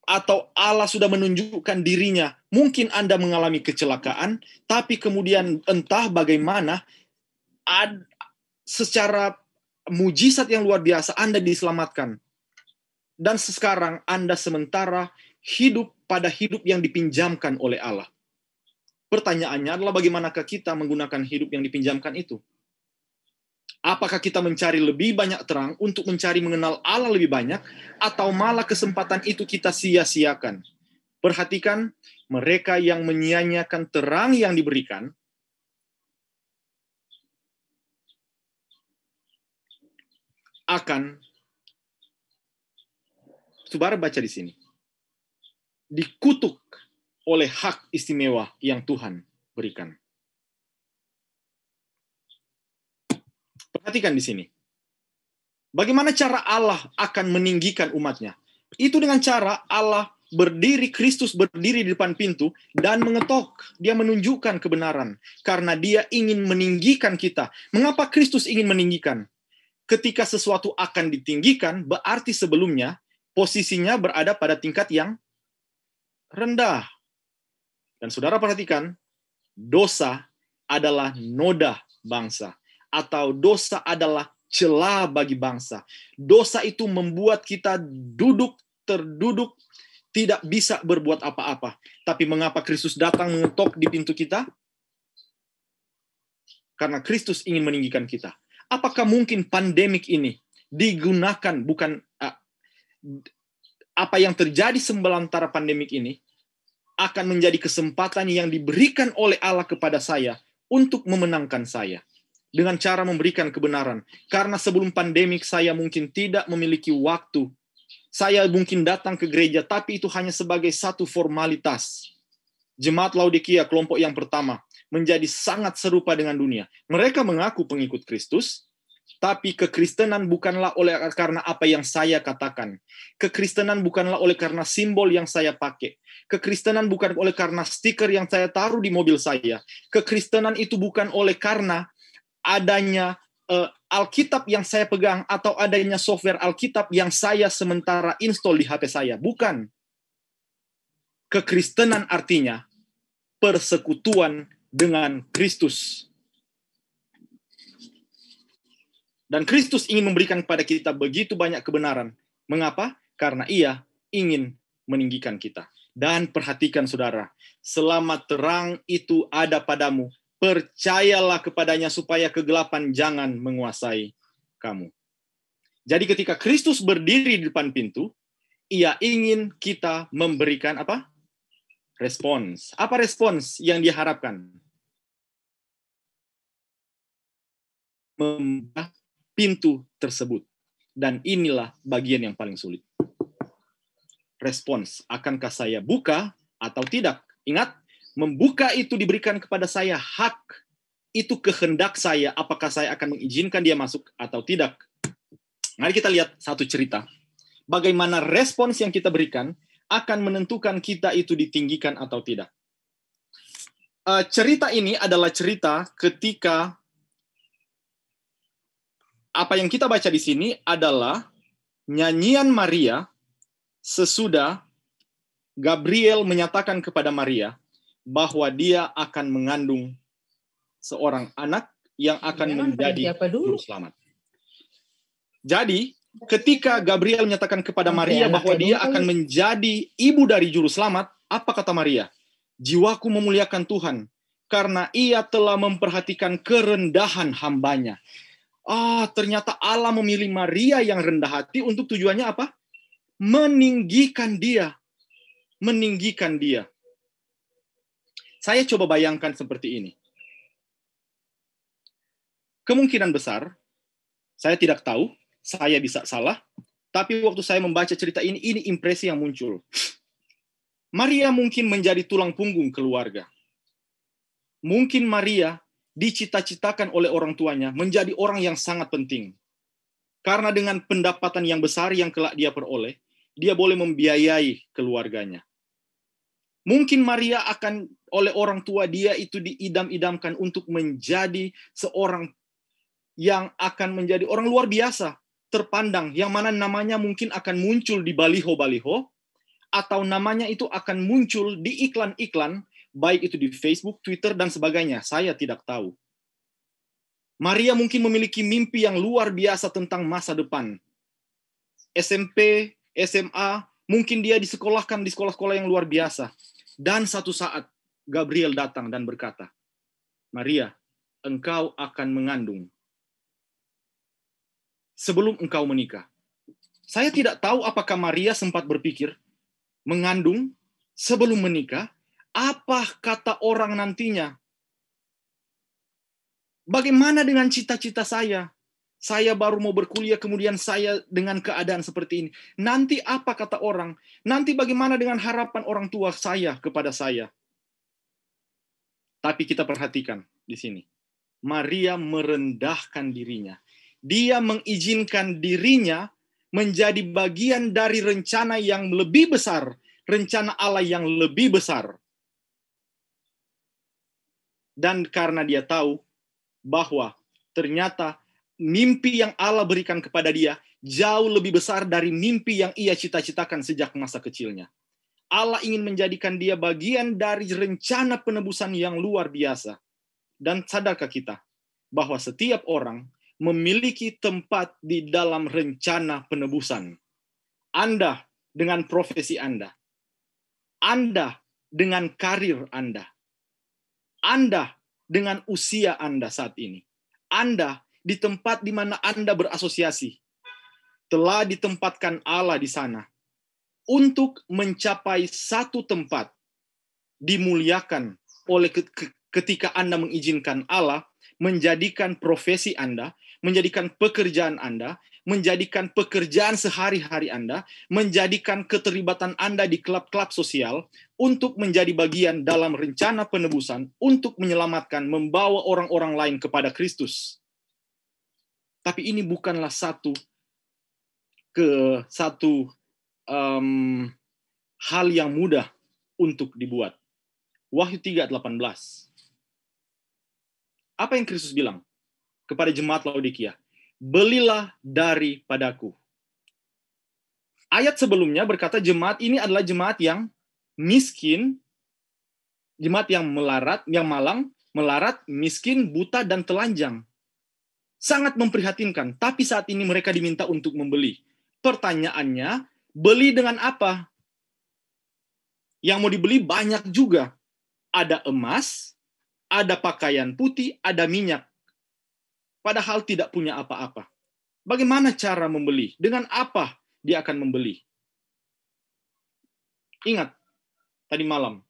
atau Allah sudah menunjukkan dirinya. Mungkin Anda mengalami kecelakaan, tapi kemudian entah bagaimana ad, secara mujizat yang luar biasa Anda diselamatkan. Dan sekarang Anda sementara hidup pada hidup yang dipinjamkan oleh Allah. Pertanyaannya adalah bagaimanakah kita menggunakan hidup yang dipinjamkan itu? Apakah kita mencari lebih banyak terang untuk mencari mengenal Allah lebih banyak, atau malah kesempatan itu kita sia-siakan? Perhatikan, mereka yang menyia-nyiakan terang yang diberikan, akan Subara baca di sini. Dikutuk oleh hak istimewa yang Tuhan berikan. Perhatikan di sini. Bagaimana cara Allah akan meninggikan umatnya? Itu dengan cara Allah berdiri, Kristus berdiri di depan pintu dan mengetok. Dia menunjukkan kebenaran. Karena dia ingin meninggikan kita. Mengapa Kristus ingin meninggikan? Ketika sesuatu akan ditinggikan, berarti sebelumnya posisinya berada pada tingkat yang rendah. Dan saudara perhatikan, dosa adalah noda bangsa atau dosa adalah celah bagi bangsa. Dosa itu membuat kita duduk terduduk tidak bisa berbuat apa-apa. Tapi mengapa Kristus datang mengetok di pintu kita? Karena Kristus ingin meninggikan kita. Apakah mungkin pandemik ini digunakan bukan uh, apa yang terjadi antara pandemik ini akan menjadi kesempatan yang diberikan oleh Allah kepada saya untuk memenangkan saya dengan cara memberikan kebenaran. Karena sebelum pandemik saya mungkin tidak memiliki waktu. Saya mungkin datang ke gereja, tapi itu hanya sebagai satu formalitas. Jemaat Laodikia, kelompok yang pertama, menjadi sangat serupa dengan dunia. Mereka mengaku pengikut Kristus, tapi kekristenan bukanlah oleh karena apa yang saya katakan. Kekristenan bukanlah oleh karena simbol yang saya pakai. Kekristenan bukan oleh karena stiker yang saya taruh di mobil saya. Kekristenan itu bukan oleh karena adanya uh, Alkitab yang saya pegang atau adanya software Alkitab yang saya sementara install di HP saya. Bukan. Kekristenan artinya persekutuan dengan Kristus. Dan Kristus ingin memberikan kepada kita begitu banyak kebenaran. Mengapa? Karena ia ingin meninggikan kita. Dan perhatikan saudara, selama terang itu ada padamu, percayalah kepadanya supaya kegelapan jangan menguasai kamu. Jadi ketika Kristus berdiri di depan pintu, ia ingin kita memberikan apa? Respons. Apa respons yang diharapkan? Membah pintu tersebut. Dan inilah bagian yang paling sulit. Respons, akankah saya buka atau tidak? Ingat, membuka itu diberikan kepada saya hak. Itu kehendak saya, apakah saya akan mengizinkan dia masuk atau tidak. Mari kita lihat satu cerita. Bagaimana respons yang kita berikan akan menentukan kita itu ditinggikan atau tidak. Eh, cerita ini adalah cerita ketika apa yang kita baca di sini adalah nyanyian Maria sesudah Gabriel menyatakan kepada Maria bahwa dia akan mengandung seorang anak yang akan menjadi juru selamat. Jadi, ketika Gabriel menyatakan kepada Maria bahwa dia akan menjadi ibu dari juru selamat, apa kata Maria? Jiwaku memuliakan Tuhan karena ia telah memperhatikan kerendahan hambanya. Ah, ternyata Allah memilih Maria yang rendah hati untuk tujuannya apa? Meninggikan dia. Meninggikan dia. Saya coba bayangkan seperti ini. Kemungkinan besar, saya tidak tahu, saya bisa salah, tapi waktu saya membaca cerita ini, ini impresi yang muncul. Maria mungkin menjadi tulang punggung keluarga. Mungkin Maria dicita-citakan oleh orang tuanya menjadi orang yang sangat penting. Karena dengan pendapatan yang besar yang kelak dia peroleh, dia boleh membiayai keluarganya. Mungkin Maria akan oleh orang tua dia itu diidam-idamkan untuk menjadi seorang yang akan menjadi orang luar biasa, terpandang, yang mana namanya mungkin akan muncul di baliho-baliho, atau namanya itu akan muncul di iklan-iklan baik itu di Facebook, Twitter, dan sebagainya. Saya tidak tahu. Maria mungkin memiliki mimpi yang luar biasa tentang masa depan. SMP, SMA, mungkin dia disekolahkan di sekolah-sekolah yang luar biasa. Dan satu saat Gabriel datang dan berkata, Maria, engkau akan mengandung sebelum engkau menikah. Saya tidak tahu apakah Maria sempat berpikir mengandung sebelum menikah apa kata orang nantinya? Bagaimana dengan cita-cita saya? Saya baru mau berkuliah, kemudian saya dengan keadaan seperti ini. Nanti apa kata orang? Nanti bagaimana dengan harapan orang tua saya kepada saya? Tapi kita perhatikan di sini. Maria merendahkan dirinya. Dia mengizinkan dirinya menjadi bagian dari rencana yang lebih besar, rencana Allah yang lebih besar. Dan karena dia tahu bahwa ternyata mimpi yang Allah berikan kepada dia jauh lebih besar dari mimpi yang ia cita-citakan sejak masa kecilnya. Allah ingin menjadikan dia bagian dari rencana penebusan yang luar biasa. Dan sadarkah kita bahwa setiap orang memiliki tempat di dalam rencana penebusan. Anda dengan profesi Anda, Anda dengan karir Anda, anda dengan usia Anda saat ini, Anda di tempat di mana Anda berasosiasi, telah ditempatkan Allah di sana untuk mencapai satu tempat dimuliakan oleh ketika Anda mengizinkan Allah menjadikan profesi Anda, menjadikan pekerjaan Anda, menjadikan pekerjaan sehari-hari Anda, menjadikan keterlibatan Anda di klub-klub sosial, untuk menjadi bagian dalam rencana penebusan untuk menyelamatkan, membawa orang-orang lain kepada Kristus. Tapi ini bukanlah satu ke satu um, hal yang mudah untuk dibuat. Wahyu 3:18. Apa yang Kristus bilang kepada jemaat Laodikia? Belilah daripadaku. Ayat sebelumnya berkata jemaat ini adalah jemaat yang miskin, jemaat yang melarat, yang malang, melarat, miskin, buta, dan telanjang. Sangat memprihatinkan, tapi saat ini mereka diminta untuk membeli. Pertanyaannya, beli dengan apa? Yang mau dibeli banyak juga. Ada emas, ada pakaian putih, ada minyak. Padahal tidak punya apa-apa. Bagaimana cara membeli? Dengan apa dia akan membeli? Ingat, tadi malam.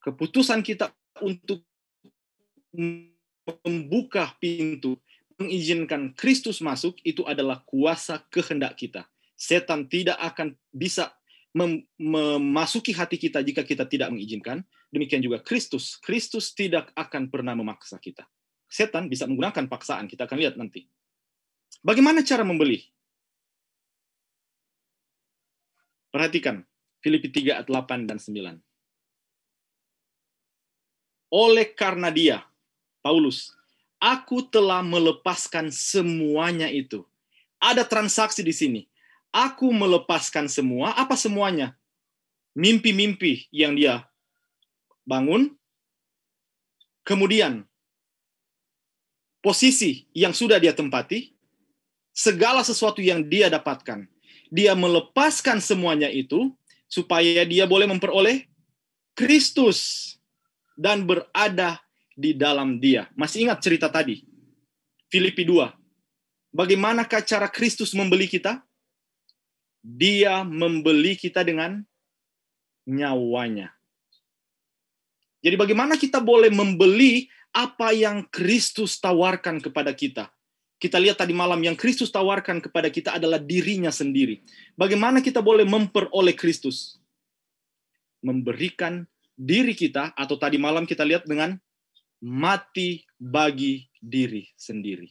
Keputusan kita untuk membuka pintu, mengizinkan Kristus masuk, itu adalah kuasa kehendak kita. Setan tidak akan bisa mem memasuki hati kita jika kita tidak mengizinkan. Demikian juga Kristus. Kristus tidak akan pernah memaksa kita. Setan bisa menggunakan paksaan. Kita akan lihat nanti. Bagaimana cara membeli? Perhatikan, Filipi 3 ayat 8 dan 9. Oleh karena dia, Paulus, aku telah melepaskan semuanya itu. Ada transaksi di sini. Aku melepaskan semua, apa semuanya? Mimpi-mimpi yang dia bangun. Kemudian, posisi yang sudah dia tempati, segala sesuatu yang dia dapatkan. Dia melepaskan semuanya itu supaya dia boleh memperoleh Kristus dan berada di dalam dia. Masih ingat cerita tadi? Filipi 2. Bagaimanakah cara Kristus membeli kita? Dia membeli kita dengan nyawanya. Jadi bagaimana kita boleh membeli apa yang Kristus tawarkan kepada kita? kita lihat tadi malam yang Kristus tawarkan kepada kita adalah dirinya sendiri. Bagaimana kita boleh memperoleh Kristus? Memberikan diri kita atau tadi malam kita lihat dengan mati bagi diri sendiri.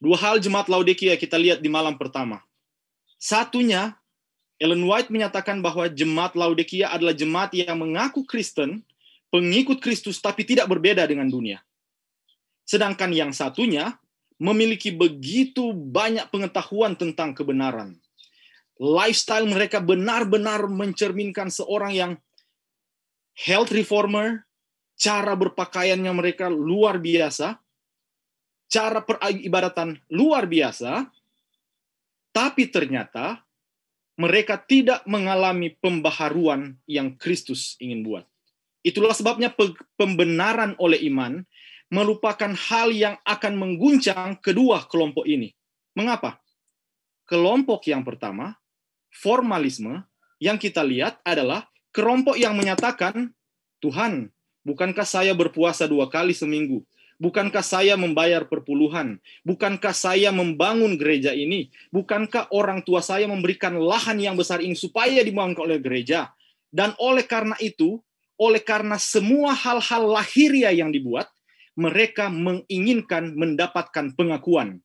Dua hal jemaat Laodikia kita lihat di malam pertama. Satunya, Ellen White menyatakan bahwa jemaat Laodikia adalah jemaat yang mengaku Kristen, pengikut Kristus, tapi tidak berbeda dengan dunia sedangkan yang satunya memiliki begitu banyak pengetahuan tentang kebenaran. Lifestyle mereka benar-benar mencerminkan seorang yang health reformer, cara berpakaiannya mereka luar biasa, cara peribadatan luar biasa, tapi ternyata mereka tidak mengalami pembaharuan yang Kristus ingin buat. Itulah sebabnya pembenaran oleh iman merupakan hal yang akan mengguncang kedua kelompok ini. Mengapa? Kelompok yang pertama, formalisme, yang kita lihat adalah kelompok yang menyatakan, Tuhan, bukankah saya berpuasa dua kali seminggu? Bukankah saya membayar perpuluhan? Bukankah saya membangun gereja ini? Bukankah orang tua saya memberikan lahan yang besar ini supaya dibangun oleh gereja? Dan oleh karena itu, oleh karena semua hal-hal lahiria yang dibuat, mereka menginginkan mendapatkan pengakuan.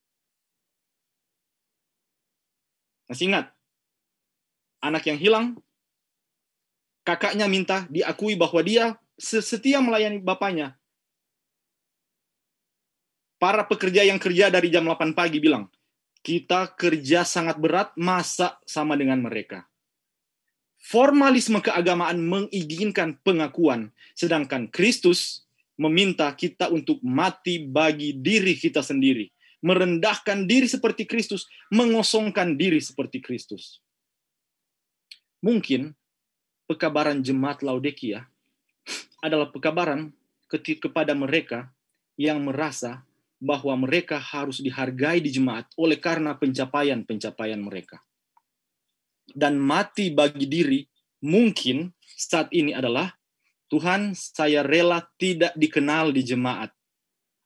Masih ingat? Anak yang hilang, kakaknya minta diakui bahwa dia setia melayani bapaknya. Para pekerja yang kerja dari jam 8 pagi bilang, kita kerja sangat berat, masa sama dengan mereka. Formalisme keagamaan mengizinkan pengakuan, sedangkan Kristus meminta kita untuk mati bagi diri kita sendiri, merendahkan diri seperti Kristus, mengosongkan diri seperti Kristus. Mungkin pekabaran jemaat Laodikia adalah pekabaran kepada mereka yang merasa bahwa mereka harus dihargai di jemaat oleh karena pencapaian-pencapaian mereka. Dan mati bagi diri mungkin saat ini adalah Tuhan, saya rela tidak dikenal di jemaat,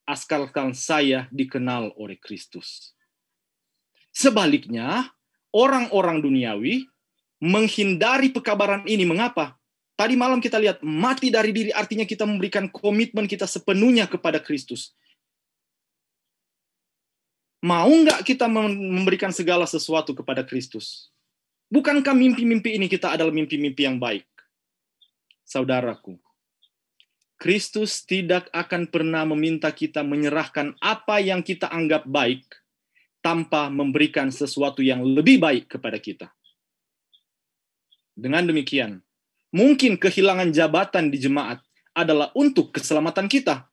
asalkan saya dikenal oleh Kristus. Sebaliknya, orang-orang duniawi menghindari pekabaran ini. Mengapa? Tadi malam kita lihat, mati dari diri artinya kita memberikan komitmen kita sepenuhnya kepada Kristus. Mau nggak kita memberikan segala sesuatu kepada Kristus? Bukankah mimpi-mimpi ini kita adalah mimpi-mimpi yang baik? saudaraku, Kristus tidak akan pernah meminta kita menyerahkan apa yang kita anggap baik tanpa memberikan sesuatu yang lebih baik kepada kita. Dengan demikian, mungkin kehilangan jabatan di jemaat adalah untuk keselamatan kita.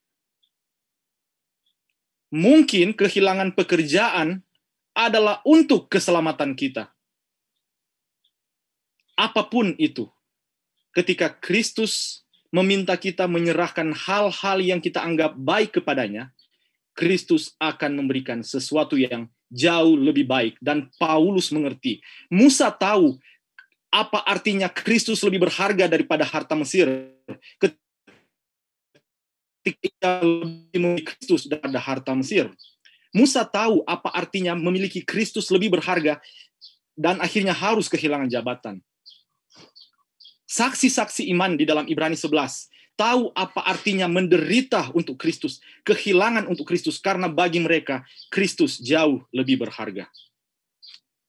Mungkin kehilangan pekerjaan adalah untuk keselamatan kita. Apapun itu, ketika Kristus meminta kita menyerahkan hal-hal yang kita anggap baik kepadanya, Kristus akan memberikan sesuatu yang jauh lebih baik. Dan Paulus mengerti. Musa tahu apa artinya Kristus lebih berharga daripada harta Mesir. Ketika lebih memiliki Kristus daripada harta Mesir. Musa tahu apa artinya memiliki Kristus lebih berharga dan akhirnya harus kehilangan jabatan. Saksi-saksi iman di dalam Ibrani 11 tahu apa artinya menderita untuk Kristus, kehilangan untuk Kristus, karena bagi mereka Kristus jauh lebih berharga.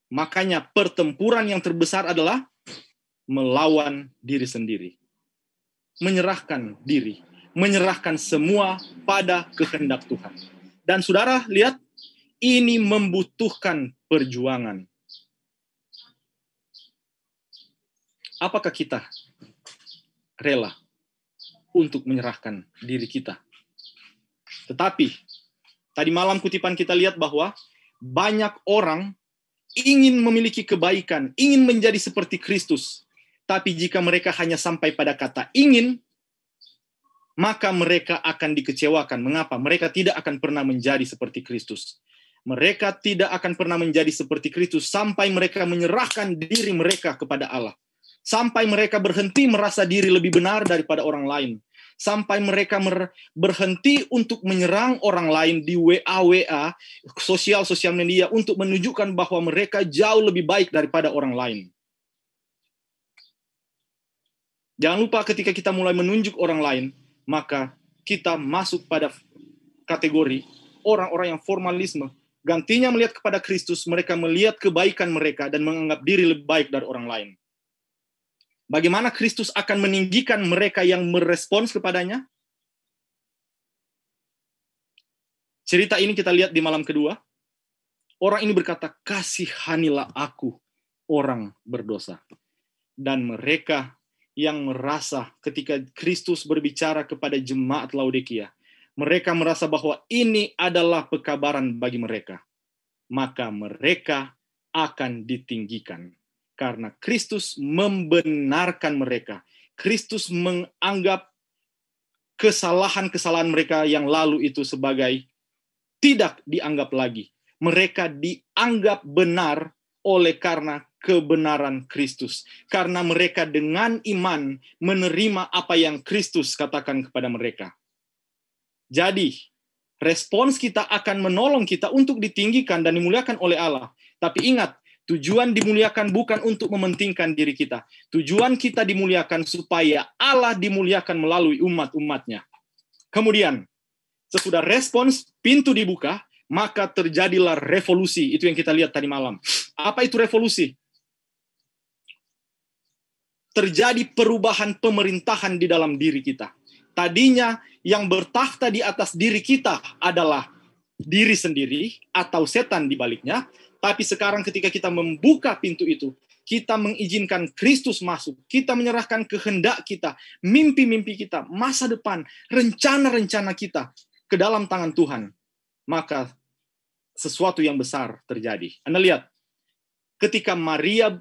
Makanya, pertempuran yang terbesar adalah melawan diri sendiri, menyerahkan diri, menyerahkan semua pada kehendak Tuhan. Dan saudara, lihat ini membutuhkan perjuangan. Apakah kita rela untuk menyerahkan diri kita. Tetapi tadi malam kutipan kita lihat bahwa banyak orang ingin memiliki kebaikan, ingin menjadi seperti Kristus. Tapi jika mereka hanya sampai pada kata ingin, maka mereka akan dikecewakan. Mengapa? Mereka tidak akan pernah menjadi seperti Kristus. Mereka tidak akan pernah menjadi seperti Kristus sampai mereka menyerahkan diri mereka kepada Allah sampai mereka berhenti merasa diri lebih benar daripada orang lain, sampai mereka mer berhenti untuk menyerang orang lain di WA WA sosial sosial media untuk menunjukkan bahwa mereka jauh lebih baik daripada orang lain. Jangan lupa ketika kita mulai menunjuk orang lain, maka kita masuk pada kategori orang-orang yang formalisme. Gantinya melihat kepada Kristus, mereka melihat kebaikan mereka dan menganggap diri lebih baik dari orang lain. Bagaimana Kristus akan meninggikan mereka yang merespons kepadanya? Cerita ini kita lihat di malam kedua. Orang ini berkata, "Kasihanilah aku, orang berdosa." Dan mereka yang merasa ketika Kristus berbicara kepada jemaat Laodikia, mereka merasa bahwa ini adalah pekabaran bagi mereka. Maka mereka akan ditinggikan karena Kristus membenarkan mereka. Kristus menganggap kesalahan-kesalahan mereka yang lalu itu sebagai tidak dianggap lagi. Mereka dianggap benar oleh karena kebenaran Kristus. Karena mereka dengan iman menerima apa yang Kristus katakan kepada mereka. Jadi, respons kita akan menolong kita untuk ditinggikan dan dimuliakan oleh Allah. Tapi ingat, Tujuan dimuliakan bukan untuk mementingkan diri kita. Tujuan kita dimuliakan supaya Allah dimuliakan melalui umat-umatnya. Kemudian, sesudah respons, pintu dibuka, maka terjadilah revolusi. Itu yang kita lihat tadi malam. Apa itu revolusi? Terjadi perubahan pemerintahan di dalam diri kita. Tadinya yang bertahta di atas diri kita adalah diri sendiri atau setan di baliknya, tapi sekarang ketika kita membuka pintu itu, kita mengizinkan Kristus masuk, kita menyerahkan kehendak kita, mimpi-mimpi kita, masa depan, rencana-rencana kita ke dalam tangan Tuhan, maka sesuatu yang besar terjadi. Anda lihat, ketika Maria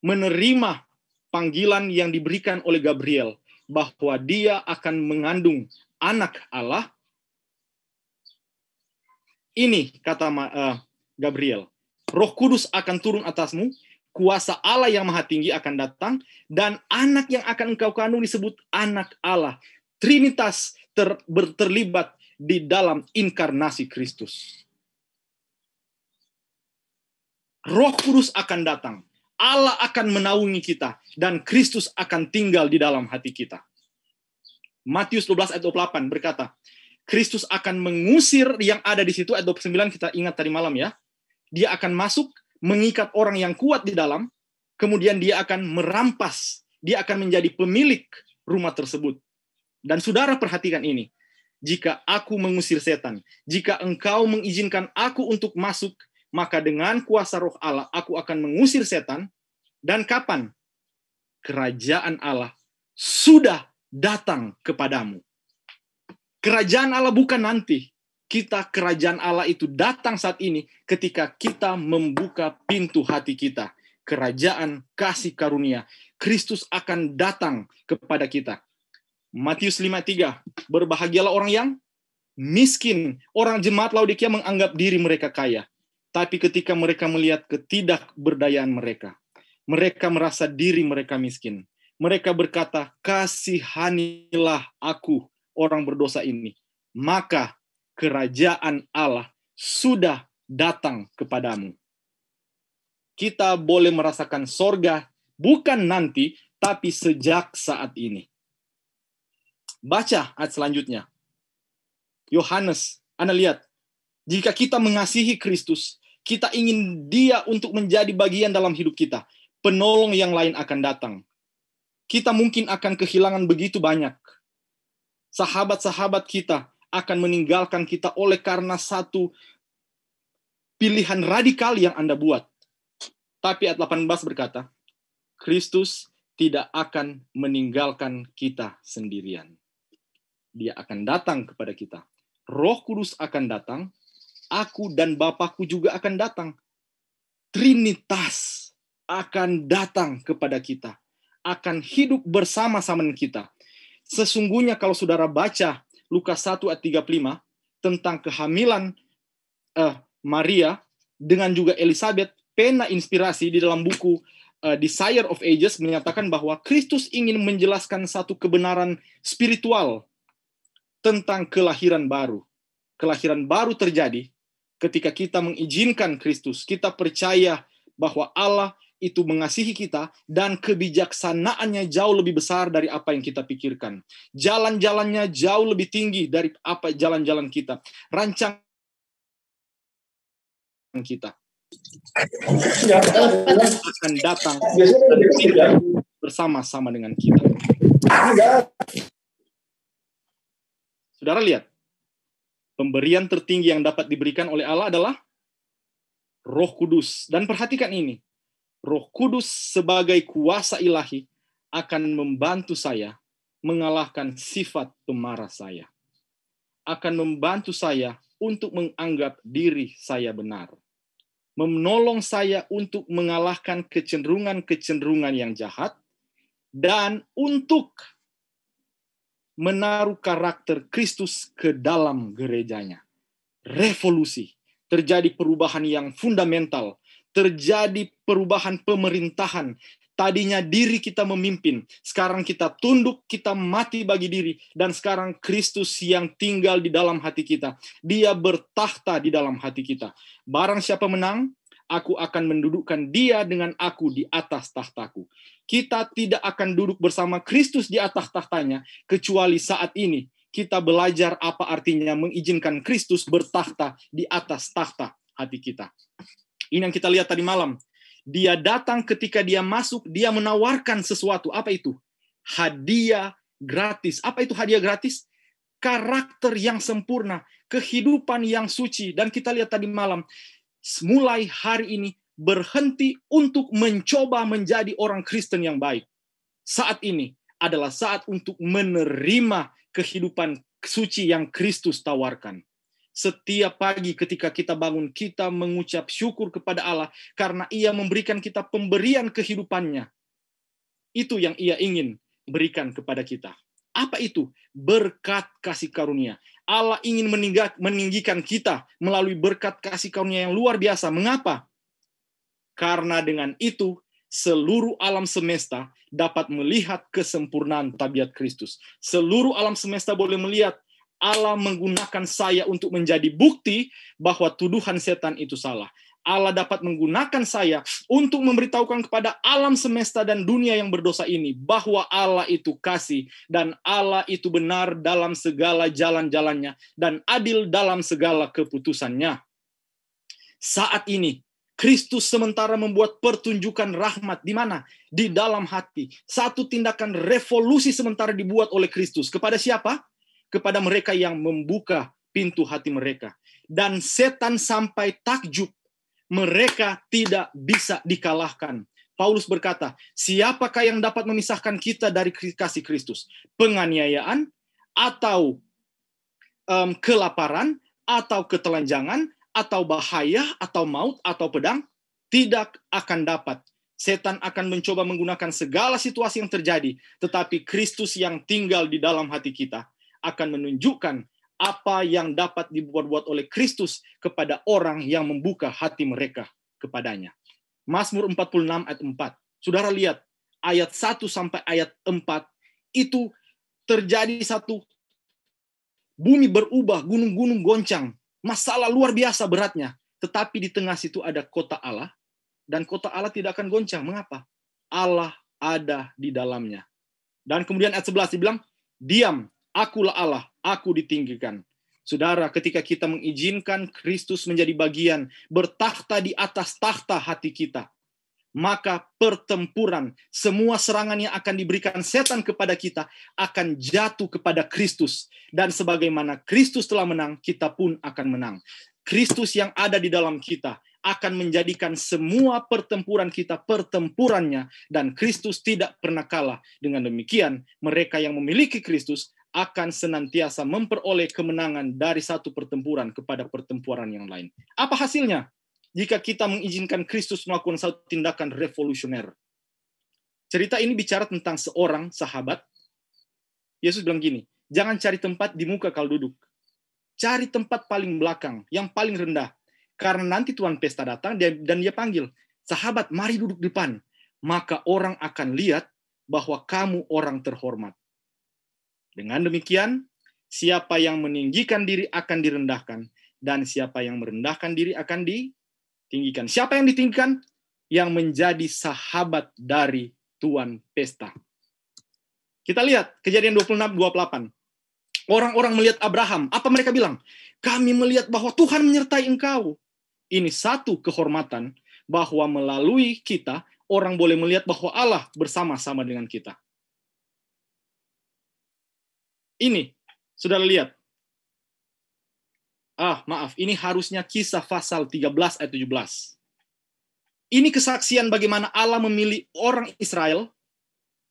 menerima panggilan yang diberikan oleh Gabriel bahwa dia akan mengandung anak Allah, ini kata eh, Gabriel, Roh Kudus akan turun atasmu, kuasa Allah yang maha tinggi akan datang, dan anak yang akan engkau kandung disebut anak Allah. Trinitas ter, ber, terlibat di dalam inkarnasi Kristus. Roh Kudus akan datang, Allah akan menaungi kita, dan Kristus akan tinggal di dalam hati kita. Matius 12 ayat 28 berkata, Kristus akan mengusir yang ada di situ, ayat 29 kita ingat tadi malam ya, dia akan masuk mengikat orang yang kuat di dalam, kemudian dia akan merampas, dia akan menjadi pemilik rumah tersebut. Dan saudara perhatikan ini, jika aku mengusir setan, jika engkau mengizinkan aku untuk masuk, maka dengan kuasa roh Allah aku akan mengusir setan, dan kapan? Kerajaan Allah sudah datang kepadamu. Kerajaan Allah bukan nanti, kita kerajaan Allah itu datang saat ini ketika kita membuka pintu hati kita. Kerajaan kasih karunia. Kristus akan datang kepada kita. Matius 5:3 Berbahagialah orang yang miskin. Orang jemaat Laodikia menganggap diri mereka kaya, tapi ketika mereka melihat ketidakberdayaan mereka, mereka merasa diri mereka miskin. Mereka berkata, "Kasihanilah aku, orang berdosa ini, maka kerajaan Allah sudah datang kepadamu. Kita boleh merasakan sorga bukan nanti, tapi sejak saat ini. Baca ayat selanjutnya. Yohanes, Anda lihat. Jika kita mengasihi Kristus, kita ingin dia untuk menjadi bagian dalam hidup kita. Penolong yang lain akan datang. Kita mungkin akan kehilangan begitu banyak. Sahabat-sahabat kita akan meninggalkan kita oleh karena satu pilihan radikal yang Anda buat. Tapi ayat 18 berkata, Kristus tidak akan meninggalkan kita sendirian. Dia akan datang kepada kita. Roh Kudus akan datang, aku dan Bapakku juga akan datang. Trinitas akan datang kepada kita, akan hidup bersama-sama kita. Sesungguhnya kalau saudara baca Lukas 1 ayat 35 tentang kehamilan uh, Maria dengan juga Elizabeth, pena inspirasi di dalam buku uh, eh, Desire of Ages menyatakan bahwa Kristus ingin menjelaskan satu kebenaran spiritual tentang kelahiran baru. Kelahiran baru terjadi ketika kita mengizinkan Kristus, kita percaya bahwa Allah itu mengasihi kita dan kebijaksanaannya jauh lebih besar dari apa yang kita pikirkan. Jalan-jalannya jauh lebih tinggi dari apa jalan-jalan kita. Rancang kita akan datang bersama-sama dengan kita. Saudara lihat, pemberian tertinggi yang dapat diberikan oleh Allah adalah Roh Kudus. Dan perhatikan ini, Roh Kudus sebagai kuasa ilahi akan membantu saya mengalahkan sifat pemarah saya. Akan membantu saya untuk menganggap diri saya benar. Menolong saya untuk mengalahkan kecenderungan-kecenderungan yang jahat dan untuk menaruh karakter Kristus ke dalam gerejanya. Revolusi, terjadi perubahan yang fundamental terjadi perubahan pemerintahan. Tadinya diri kita memimpin, sekarang kita tunduk, kita mati bagi diri, dan sekarang Kristus yang tinggal di dalam hati kita. Dia bertahta di dalam hati kita. Barang siapa menang, aku akan mendudukkan dia dengan aku di atas tahtaku. Kita tidak akan duduk bersama Kristus di atas tahtanya, kecuali saat ini kita belajar apa artinya mengizinkan Kristus bertahta di atas tahta hati kita. Ini yang kita lihat tadi malam. Dia datang ketika dia masuk, dia menawarkan sesuatu. Apa itu? Hadiah gratis. Apa itu hadiah gratis? Karakter yang sempurna, kehidupan yang suci. Dan kita lihat tadi malam, mulai hari ini berhenti untuk mencoba menjadi orang Kristen yang baik. Saat ini adalah saat untuk menerima kehidupan suci yang Kristus tawarkan. Setiap pagi ketika kita bangun, kita mengucap syukur kepada Allah karena ia memberikan kita pemberian kehidupannya. Itu yang ia ingin berikan kepada kita. Apa itu? Berkat kasih karunia. Allah ingin meninggikan kita melalui berkat kasih karunia yang luar biasa. Mengapa? Karena dengan itu seluruh alam semesta dapat melihat kesempurnaan tabiat Kristus. Seluruh alam semesta boleh melihat Allah menggunakan saya untuk menjadi bukti bahwa tuduhan setan itu salah. Allah dapat menggunakan saya untuk memberitahukan kepada alam semesta dan dunia yang berdosa ini bahwa Allah itu kasih dan Allah itu benar dalam segala jalan-jalannya dan adil dalam segala keputusannya. Saat ini Kristus sementara membuat pertunjukan rahmat di mana? Di dalam hati. Satu tindakan revolusi sementara dibuat oleh Kristus kepada siapa? kepada mereka yang membuka pintu hati mereka. Dan setan sampai takjub, mereka tidak bisa dikalahkan. Paulus berkata, siapakah yang dapat memisahkan kita dari kasih Kristus? Penganiayaan atau um, kelaparan atau ketelanjangan atau bahaya atau maut atau pedang? Tidak akan dapat setan akan mencoba menggunakan segala situasi yang terjadi, tetapi Kristus yang tinggal di dalam hati kita akan menunjukkan apa yang dapat dibuat-buat oleh Kristus kepada orang yang membuka hati mereka kepadanya. Mazmur 46 ayat 4. Saudara lihat, ayat 1 sampai ayat 4 itu terjadi satu bumi berubah, gunung-gunung goncang. Masalah luar biasa beratnya. Tetapi di tengah situ ada kota Allah, dan kota Allah tidak akan goncang. Mengapa? Allah ada di dalamnya. Dan kemudian ayat 11 dibilang, diam akulah Allah, aku ditinggikan. Saudara, ketika kita mengizinkan Kristus menjadi bagian, bertakhta di atas takhta hati kita, maka pertempuran, semua serangan yang akan diberikan setan kepada kita akan jatuh kepada Kristus. Dan sebagaimana Kristus telah menang, kita pun akan menang. Kristus yang ada di dalam kita akan menjadikan semua pertempuran kita pertempurannya dan Kristus tidak pernah kalah. Dengan demikian, mereka yang memiliki Kristus akan senantiasa memperoleh kemenangan dari satu pertempuran kepada pertempuran yang lain. Apa hasilnya? Jika kita mengizinkan Kristus melakukan satu tindakan revolusioner. Cerita ini bicara tentang seorang sahabat. Yesus bilang gini, jangan cari tempat di muka kalau duduk. Cari tempat paling belakang, yang paling rendah. Karena nanti Tuhan pesta datang dan dia panggil, sahabat mari duduk depan. Maka orang akan lihat bahwa kamu orang terhormat dengan demikian, siapa yang meninggikan diri akan direndahkan, dan siapa yang merendahkan diri akan ditinggikan. Siapa yang ditinggikan? Yang menjadi sahabat dari Tuan Pesta. Kita lihat kejadian 26-28. Orang-orang melihat Abraham. Apa mereka bilang? Kami melihat bahwa Tuhan menyertai engkau. Ini satu kehormatan bahwa melalui kita, orang boleh melihat bahwa Allah bersama-sama dengan kita. Ini, sudah lihat. Ah, maaf, ini harusnya kisah pasal 13 ayat 17. Ini kesaksian bagaimana Allah memilih orang Israel,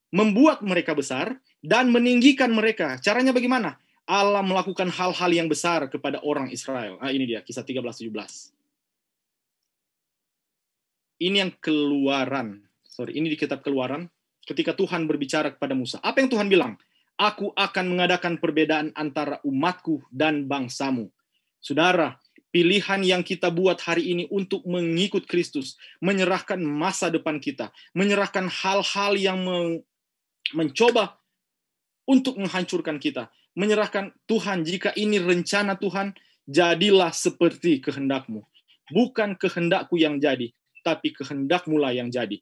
membuat mereka besar, dan meninggikan mereka. Caranya bagaimana? Allah melakukan hal-hal yang besar kepada orang Israel. Ah, ini dia, kisah 13-17. Ini yang keluaran. Sorry, ini di kitab keluaran. Ketika Tuhan berbicara kepada Musa. Apa yang Tuhan bilang? Aku akan mengadakan perbedaan antara umatku dan bangsamu. Saudara, pilihan yang kita buat hari ini untuk mengikut Kristus, menyerahkan masa depan kita, menyerahkan hal-hal yang mencoba untuk menghancurkan kita, menyerahkan Tuhan jika ini rencana Tuhan, jadilah seperti kehendakmu. Bukan kehendakku yang jadi, tapi kehendakmu lah yang jadi.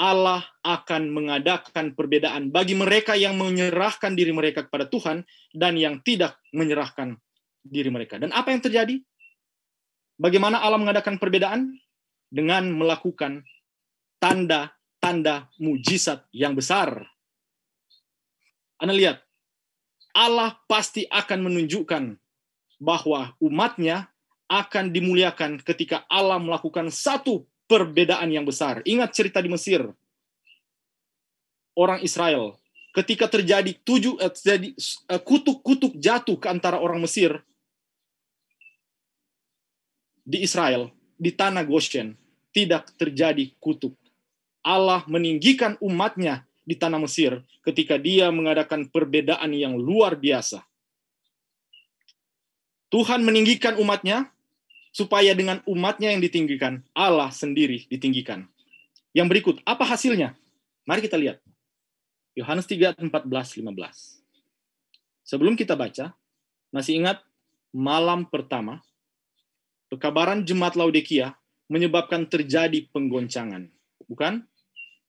Allah akan mengadakan perbedaan bagi mereka yang menyerahkan diri mereka kepada Tuhan dan yang tidak menyerahkan diri mereka. Dan apa yang terjadi? Bagaimana Allah mengadakan perbedaan? Dengan melakukan tanda-tanda mujizat yang besar. Anda lihat, Allah pasti akan menunjukkan bahwa umatnya akan dimuliakan ketika Allah melakukan satu perbedaan yang besar. Ingat cerita di Mesir. Orang Israel ketika terjadi tujuh eh, terjadi eh, kutuk-kutuk jatuh ke antara orang Mesir di Israel, di tanah Goshen, tidak terjadi kutuk. Allah meninggikan umatnya di tanah Mesir ketika dia mengadakan perbedaan yang luar biasa. Tuhan meninggikan umatnya supaya dengan umatnya yang ditinggikan, Allah sendiri ditinggikan. Yang berikut, apa hasilnya? Mari kita lihat. Yohanes 3, 14, 15. Sebelum kita baca, masih ingat malam pertama, kekabaran jemaat Laodikia menyebabkan terjadi penggoncangan. Bukan?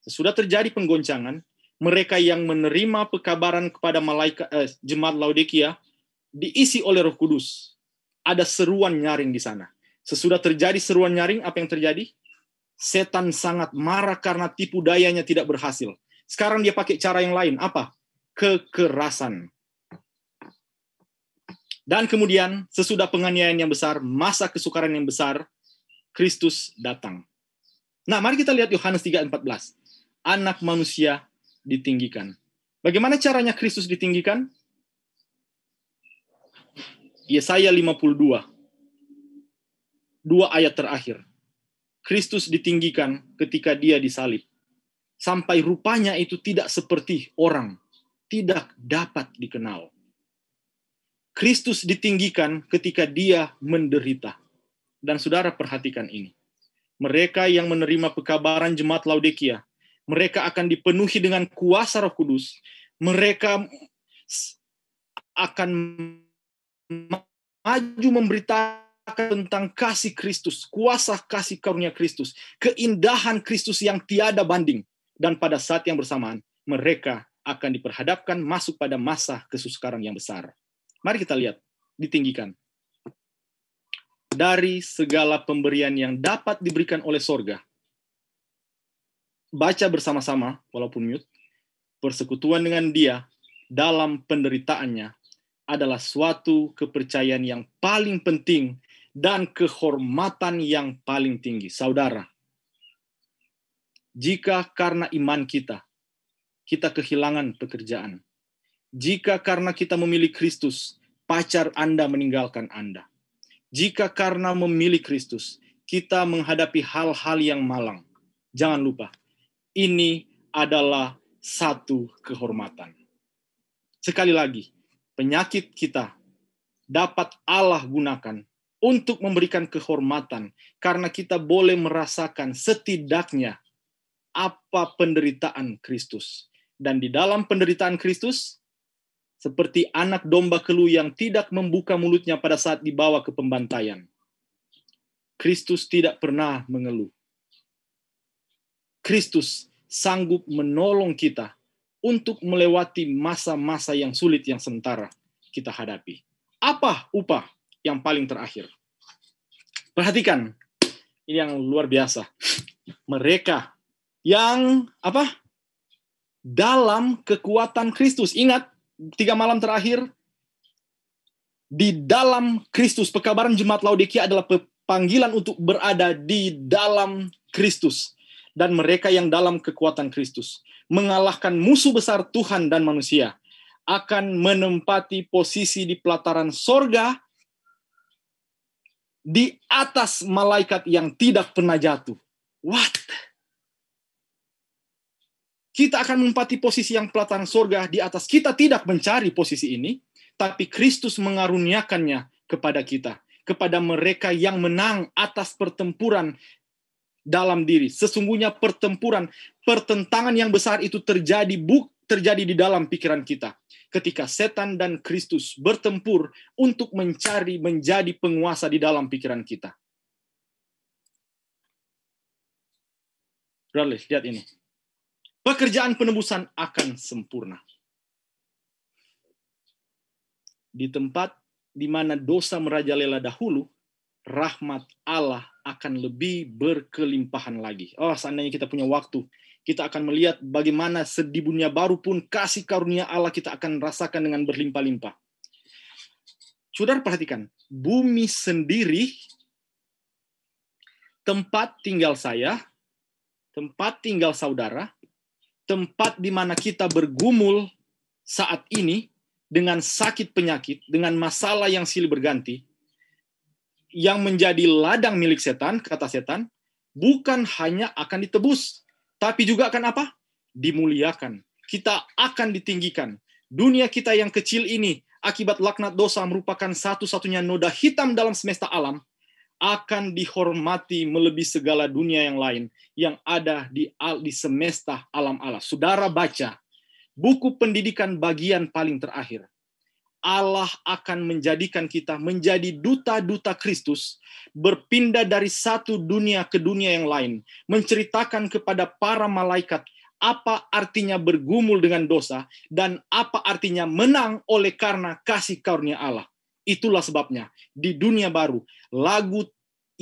Sesudah terjadi penggoncangan, mereka yang menerima pekabaran kepada malaikat eh, jemaat Laodikia diisi oleh Roh Kudus ada seruan nyaring di sana. Sesudah terjadi seruan nyaring, apa yang terjadi? Setan sangat marah karena tipu dayanya tidak berhasil. Sekarang dia pakai cara yang lain, apa? Kekerasan. Dan kemudian, sesudah penganiayaan yang besar, masa kesukaran yang besar, Kristus datang. Nah, mari kita lihat Yohanes 3:14. Anak manusia ditinggikan. Bagaimana caranya Kristus ditinggikan? Yesaya 52. Dua ayat terakhir. Kristus ditinggikan ketika dia disalib. Sampai rupanya itu tidak seperti orang. Tidak dapat dikenal. Kristus ditinggikan ketika dia menderita. Dan saudara perhatikan ini. Mereka yang menerima pekabaran jemaat Laodikia, mereka akan dipenuhi dengan kuasa roh kudus, mereka akan maju memberitakan tentang kasih Kristus, kuasa kasih karunia Kristus, keindahan Kristus yang tiada banding. Dan pada saat yang bersamaan, mereka akan diperhadapkan masuk pada masa kesukaran yang besar. Mari kita lihat, ditinggikan. Dari segala pemberian yang dapat diberikan oleh sorga, baca bersama-sama, walaupun mute, persekutuan dengan dia dalam penderitaannya adalah suatu kepercayaan yang paling penting dan kehormatan yang paling tinggi. Saudara, jika karena iman kita, kita kehilangan pekerjaan. Jika karena kita memilih Kristus, pacar Anda meninggalkan Anda. Jika karena memilih Kristus, kita menghadapi hal-hal yang malang. Jangan lupa, ini adalah satu kehormatan. Sekali lagi, penyakit kita dapat Allah gunakan untuk memberikan kehormatan karena kita boleh merasakan setidaknya apa penderitaan Kristus. Dan di dalam penderitaan Kristus, seperti anak domba kelu yang tidak membuka mulutnya pada saat dibawa ke pembantaian. Kristus tidak pernah mengeluh. Kristus sanggup menolong kita untuk melewati masa-masa yang sulit yang sementara kita hadapi. Apa upah yang paling terakhir? Perhatikan, ini yang luar biasa. Mereka yang apa? Dalam kekuatan Kristus. Ingat, tiga malam terakhir di dalam Kristus. Pekabaran jemaat Laodikia adalah panggilan untuk berada di dalam Kristus dan mereka yang dalam kekuatan Kristus, mengalahkan musuh besar Tuhan dan manusia, akan menempati posisi di pelataran sorga di atas malaikat yang tidak pernah jatuh. What? Kita akan menempati posisi yang pelataran sorga di atas. Kita tidak mencari posisi ini, tapi Kristus mengaruniakannya kepada kita kepada mereka yang menang atas pertempuran dalam diri. Sesungguhnya pertempuran, pertentangan yang besar itu terjadi buk terjadi di dalam pikiran kita. Ketika setan dan Kristus bertempur untuk mencari menjadi penguasa di dalam pikiran kita. Bradley, lihat ini. Pekerjaan penebusan akan sempurna. Di tempat di mana dosa merajalela dahulu, rahmat Allah akan lebih berkelimpahan lagi. Oh, seandainya kita punya waktu, kita akan melihat bagaimana sedibunya baru pun kasih karunia Allah kita akan rasakan dengan berlimpah-limpah. Sudah perhatikan, bumi sendiri tempat tinggal saya, tempat tinggal saudara, tempat di mana kita bergumul saat ini dengan sakit penyakit, dengan masalah yang silih berganti, yang menjadi ladang milik setan, kata setan, bukan hanya akan ditebus, tapi juga akan apa? Dimuliakan. Kita akan ditinggikan. Dunia kita yang kecil ini akibat laknat dosa merupakan satu-satunya noda hitam dalam semesta alam akan dihormati melebihi segala dunia yang lain yang ada di al, di semesta alam Allah. Saudara baca buku pendidikan bagian paling terakhir. Allah akan menjadikan kita menjadi duta-duta Kristus, berpindah dari satu dunia ke dunia yang lain, menceritakan kepada para malaikat apa artinya bergumul dengan dosa dan apa artinya menang oleh karena kasih karunia Allah. Itulah sebabnya di dunia baru lagu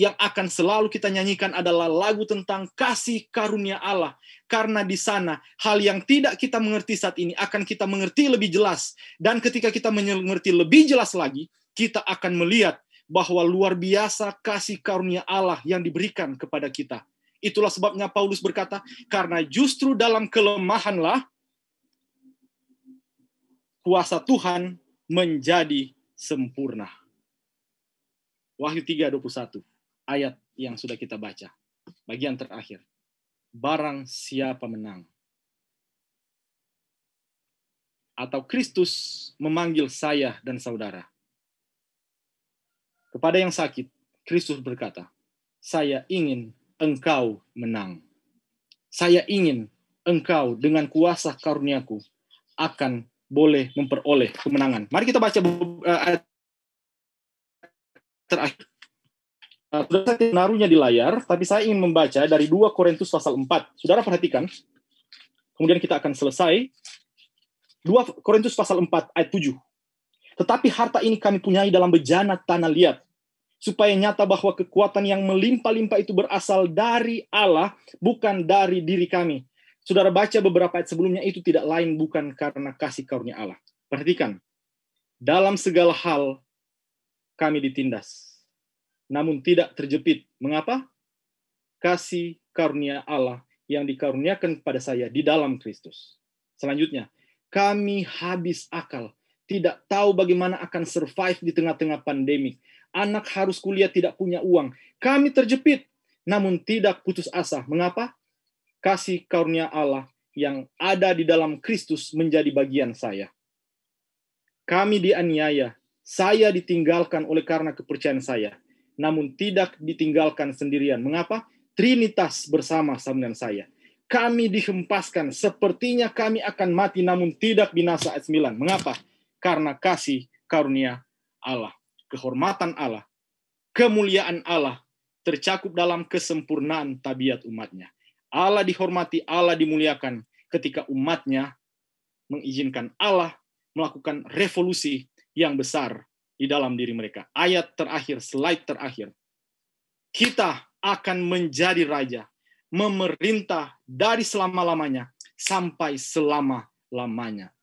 yang akan selalu kita nyanyikan adalah lagu tentang kasih karunia Allah. Karena di sana hal yang tidak kita mengerti saat ini akan kita mengerti lebih jelas. Dan ketika kita mengerti lebih jelas lagi, kita akan melihat bahwa luar biasa kasih karunia Allah yang diberikan kepada kita. Itulah sebabnya Paulus berkata, karena justru dalam kelemahanlah kuasa Tuhan menjadi sempurna. Wahyu 3:21 ayat yang sudah kita baca. Bagian terakhir. Barang siapa menang. Atau Kristus memanggil saya dan saudara. Kepada yang sakit, Kristus berkata, saya ingin engkau menang. Saya ingin engkau dengan kuasa karuniaku akan boleh memperoleh kemenangan. Mari kita baca eh, ayat terakhir sudah eh, saya naruhnya di layar, tapi saya ingin membaca dari 2 Korintus pasal 4. Saudara perhatikan, kemudian kita akan selesai. 2 Korintus pasal 4 ayat 7. Tetapi harta ini kami punyai dalam bejana tanah liat, supaya nyata bahwa kekuatan yang melimpah-limpah itu berasal dari Allah, bukan dari diri kami. Saudara baca beberapa ayat sebelumnya itu tidak lain bukan karena kasih karunia Allah. Perhatikan, dalam segala hal kami ditindas namun tidak terjepit. Mengapa? Kasih karunia Allah yang dikaruniakan kepada saya di dalam Kristus. Selanjutnya, kami habis akal, tidak tahu bagaimana akan survive di tengah-tengah pandemi. Anak harus kuliah tidak punya uang. Kami terjepit, namun tidak putus asa. Mengapa? Kasih karunia Allah yang ada di dalam Kristus menjadi bagian saya. Kami dianiaya, saya ditinggalkan oleh karena kepercayaan saya namun tidak ditinggalkan sendirian. Mengapa? Trinitas bersama sama dengan saya. Kami dihempaskan, sepertinya kami akan mati namun tidak binasa. Ayat 9. Mengapa? Karena kasih karunia Allah, kehormatan Allah, kemuliaan Allah tercakup dalam kesempurnaan tabiat umatnya. Allah dihormati, Allah dimuliakan ketika umatnya mengizinkan Allah melakukan revolusi yang besar di dalam diri mereka. Ayat terakhir, slide terakhir. Kita akan menjadi raja, memerintah dari selama-lamanya sampai selama-lamanya.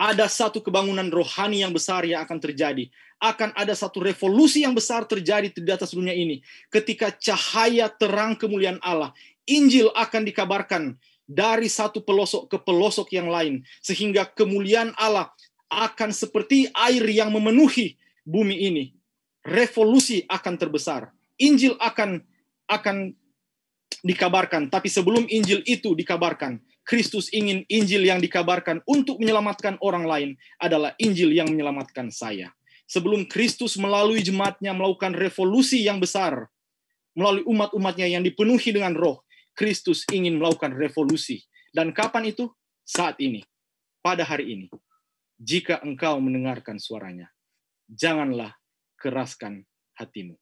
Ada satu kebangunan rohani yang besar yang akan terjadi. Akan ada satu revolusi yang besar terjadi di atas dunia ini. Ketika cahaya terang kemuliaan Allah, Injil akan dikabarkan dari satu pelosok ke pelosok yang lain. Sehingga kemuliaan Allah akan seperti air yang memenuhi bumi ini. Revolusi akan terbesar. Injil akan akan dikabarkan, tapi sebelum Injil itu dikabarkan, Kristus ingin Injil yang dikabarkan untuk menyelamatkan orang lain adalah Injil yang menyelamatkan saya. Sebelum Kristus melalui jemaatnya melakukan revolusi yang besar, melalui umat-umatnya yang dipenuhi dengan roh, Kristus ingin melakukan revolusi. Dan kapan itu? Saat ini, pada hari ini jika engkau mendengarkan suaranya, janganlah keraskan hatimu.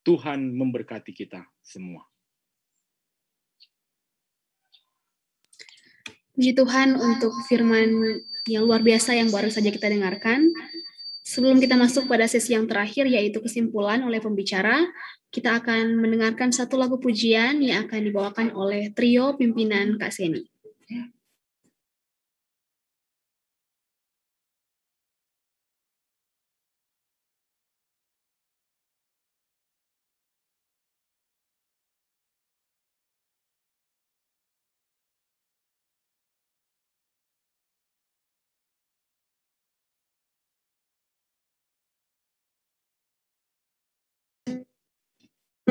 Tuhan memberkati kita semua. Puji Tuhan untuk firman yang luar biasa yang baru saja kita dengarkan. Sebelum kita masuk pada sesi yang terakhir, yaitu kesimpulan oleh pembicara, kita akan mendengarkan satu lagu pujian yang akan dibawakan oleh trio pimpinan Kak Seni.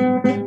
thank you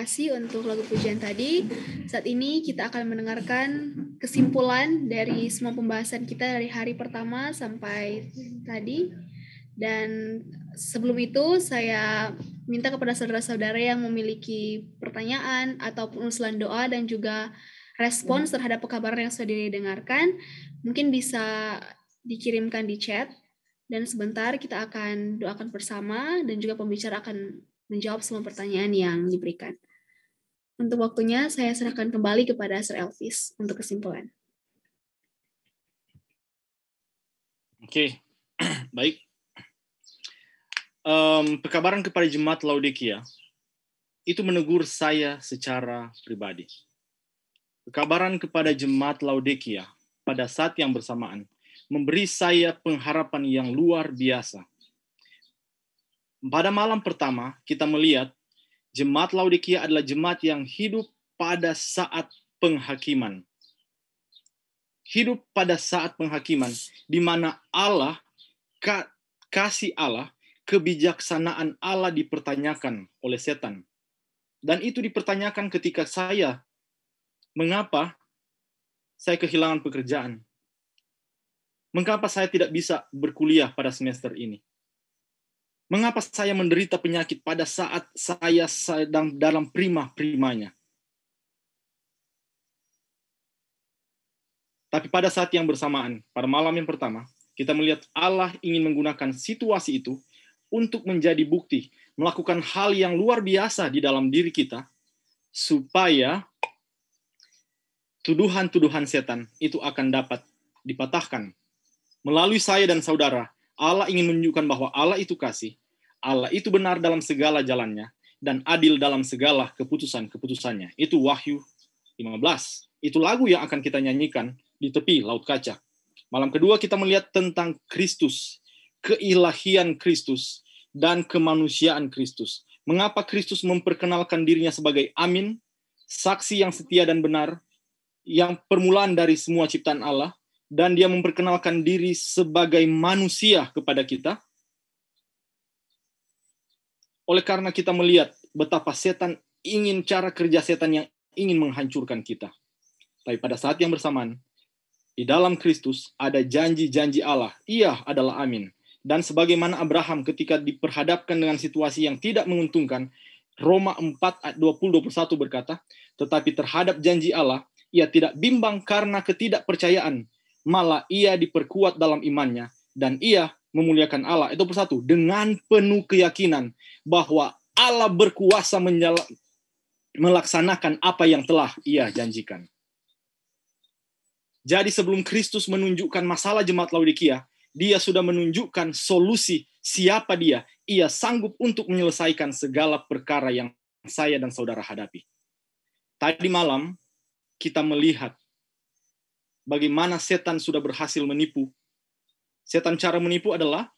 kasih untuk lagu pujian tadi. Saat ini kita akan mendengarkan kesimpulan dari semua pembahasan kita dari hari pertama sampai tadi. Dan sebelum itu saya minta kepada saudara-saudara yang memiliki pertanyaan ataupun usulan doa dan juga respons terhadap pekabaran yang sudah didengarkan, mungkin bisa dikirimkan di chat dan sebentar kita akan doakan bersama dan juga pembicara akan menjawab semua pertanyaan yang diberikan. Untuk waktunya, saya serahkan kembali kepada Sir Elvis untuk kesimpulan. Oke, okay. *clears throat* baik. Um, pekabaran kepada jemaat Laodikia itu menegur saya secara pribadi. Pekabaran kepada jemaat Laodikia pada saat yang bersamaan memberi saya pengharapan yang luar biasa. Pada malam pertama, kita melihat Jemaat Laodikia adalah jemaat yang hidup pada saat penghakiman. Hidup pada saat penghakiman, di mana Allah, ka, kasih Allah, kebijaksanaan Allah dipertanyakan oleh setan. Dan itu dipertanyakan ketika saya, mengapa saya kehilangan pekerjaan? Mengapa saya tidak bisa berkuliah pada semester ini? Mengapa saya menderita penyakit pada saat saya sedang dalam prima-primanya? Tapi pada saat yang bersamaan, pada malam yang pertama, kita melihat Allah ingin menggunakan situasi itu untuk menjadi bukti, melakukan hal yang luar biasa di dalam diri kita, supaya tuduhan-tuduhan setan itu akan dapat dipatahkan. Melalui saya dan saudara, Allah ingin menunjukkan bahwa Allah itu kasih, Allah itu benar dalam segala jalannya, dan adil dalam segala keputusan-keputusannya. Itu Wahyu 15. Itu lagu yang akan kita nyanyikan di tepi Laut Kaca. Malam kedua kita melihat tentang Kristus, keilahian Kristus, dan kemanusiaan Kristus. Mengapa Kristus memperkenalkan dirinya sebagai Amin, saksi yang setia dan benar, yang permulaan dari semua ciptaan Allah, dan dia memperkenalkan diri sebagai manusia kepada kita. Oleh karena kita melihat betapa setan ingin cara kerja setan yang ingin menghancurkan kita. Tapi pada saat yang bersamaan, di dalam Kristus ada janji-janji Allah. Ia adalah amin. Dan sebagaimana Abraham ketika diperhadapkan dengan situasi yang tidak menguntungkan, Roma 4 ayat 20 21 berkata, tetapi terhadap janji Allah ia tidak bimbang karena ketidakpercayaan, malah ia diperkuat dalam imannya dan ia memuliakan Allah. Itu persatu dengan penuh keyakinan bahwa Allah berkuasa menjala, melaksanakan apa yang telah ia janjikan. Jadi sebelum Kristus menunjukkan masalah jemaat Laodikia, dia sudah menunjukkan solusi siapa dia. Ia sanggup untuk menyelesaikan segala perkara yang saya dan saudara hadapi. Tadi malam kita melihat bagaimana setan sudah berhasil menipu. Setan cara menipu adalah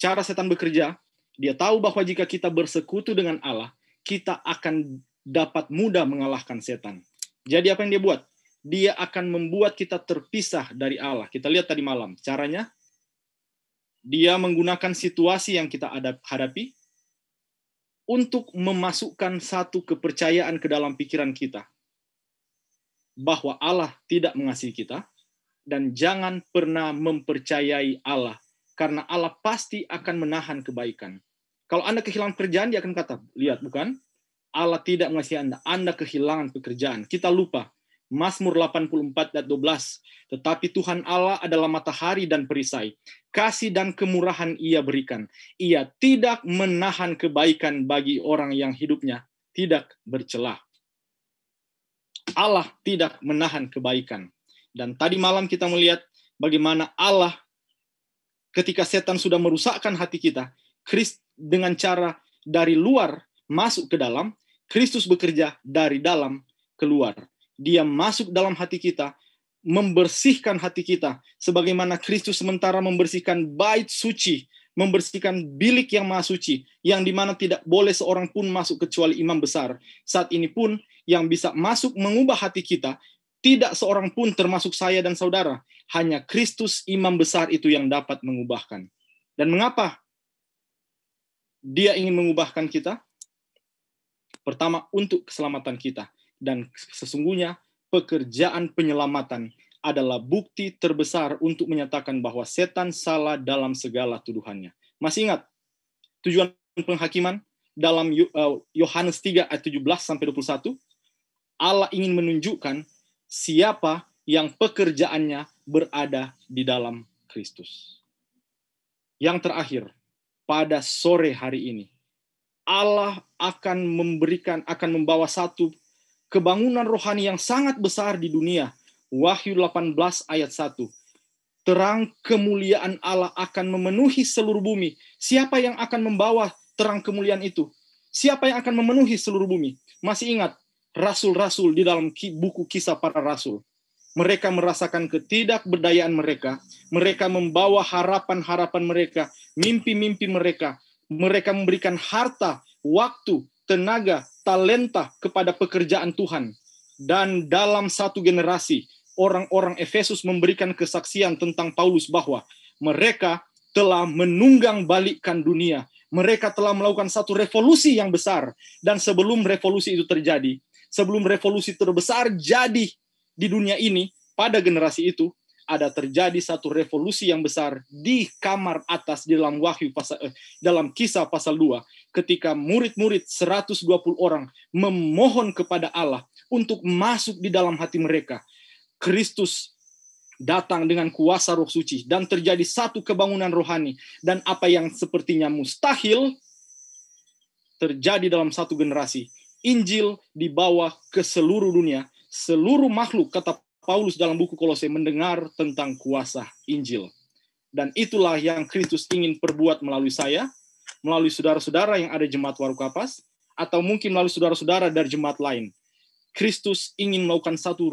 cara setan bekerja. Dia tahu bahwa jika kita bersekutu dengan Allah, kita akan dapat mudah mengalahkan setan. Jadi apa yang dia buat? Dia akan membuat kita terpisah dari Allah. Kita lihat tadi malam caranya. Dia menggunakan situasi yang kita hadapi untuk memasukkan satu kepercayaan ke dalam pikiran kita bahwa Allah tidak mengasihi kita dan jangan pernah mempercayai Allah karena Allah pasti akan menahan kebaikan. Kalau Anda kehilangan pekerjaan dia akan kata, lihat, bukan? Allah tidak mengasihi Anda. Anda kehilangan pekerjaan. Kita lupa. Mazmur 84 dan 12. Tetapi Tuhan Allah adalah matahari dan perisai. Kasih dan kemurahan ia berikan. Ia tidak menahan kebaikan bagi orang yang hidupnya tidak bercelah. Allah tidak menahan kebaikan. Dan tadi malam kita melihat bagaimana Allah ketika setan sudah merusakkan hati kita, Kristus dengan cara dari luar masuk ke dalam, Kristus bekerja dari dalam keluar. Dia masuk dalam hati kita, membersihkan hati kita sebagaimana Kristus sementara membersihkan bait suci membersihkan bilik yang maha suci, yang dimana tidak boleh seorang pun masuk kecuali imam besar. Saat ini pun yang bisa masuk mengubah hati kita, tidak seorang pun termasuk saya dan saudara. Hanya Kristus imam besar itu yang dapat mengubahkan. Dan mengapa dia ingin mengubahkan kita? Pertama, untuk keselamatan kita. Dan sesungguhnya pekerjaan penyelamatan adalah bukti terbesar untuk menyatakan bahwa setan salah dalam segala tuduhannya. Masih ingat tujuan penghakiman dalam eh, Yohanes 3 ayat 17 sampai 21? Allah ingin menunjukkan siapa yang pekerjaannya berada di dalam Kristus. Yang terakhir, pada sore hari ini Allah akan memberikan akan membawa satu kebangunan rohani yang sangat besar di dunia Wahyu 18 ayat 1. Terang kemuliaan Allah akan memenuhi seluruh bumi. Siapa yang akan membawa terang kemuliaan itu? Siapa yang akan memenuhi seluruh bumi? Masih ingat rasul-rasul di dalam buku kisah para rasul. Mereka merasakan ketidakberdayaan mereka. Mereka membawa harapan-harapan mereka, mimpi-mimpi mereka. Mereka memberikan harta, waktu, tenaga, talenta kepada pekerjaan Tuhan. Dan dalam satu generasi, orang-orang Efesus memberikan kesaksian tentang Paulus bahwa mereka telah menunggang balikkan dunia. Mereka telah melakukan satu revolusi yang besar. Dan sebelum revolusi itu terjadi, sebelum revolusi terbesar jadi di dunia ini, pada generasi itu, ada terjadi satu revolusi yang besar di kamar atas di dalam Wahyu pasal eh, dalam kisah pasal 2 ketika murid-murid 120 orang memohon kepada Allah untuk masuk di dalam hati mereka Kristus datang dengan kuasa Roh Suci dan terjadi satu kebangunan rohani dan apa yang sepertinya mustahil terjadi dalam satu generasi. Injil dibawa ke seluruh dunia, seluruh makhluk kata Paulus dalam buku Kolose mendengar tentang kuasa Injil. Dan itulah yang Kristus ingin perbuat melalui saya, melalui saudara-saudara yang ada jemaat Waru Kapas atau mungkin melalui saudara-saudara dari jemaat lain. Kristus ingin melakukan satu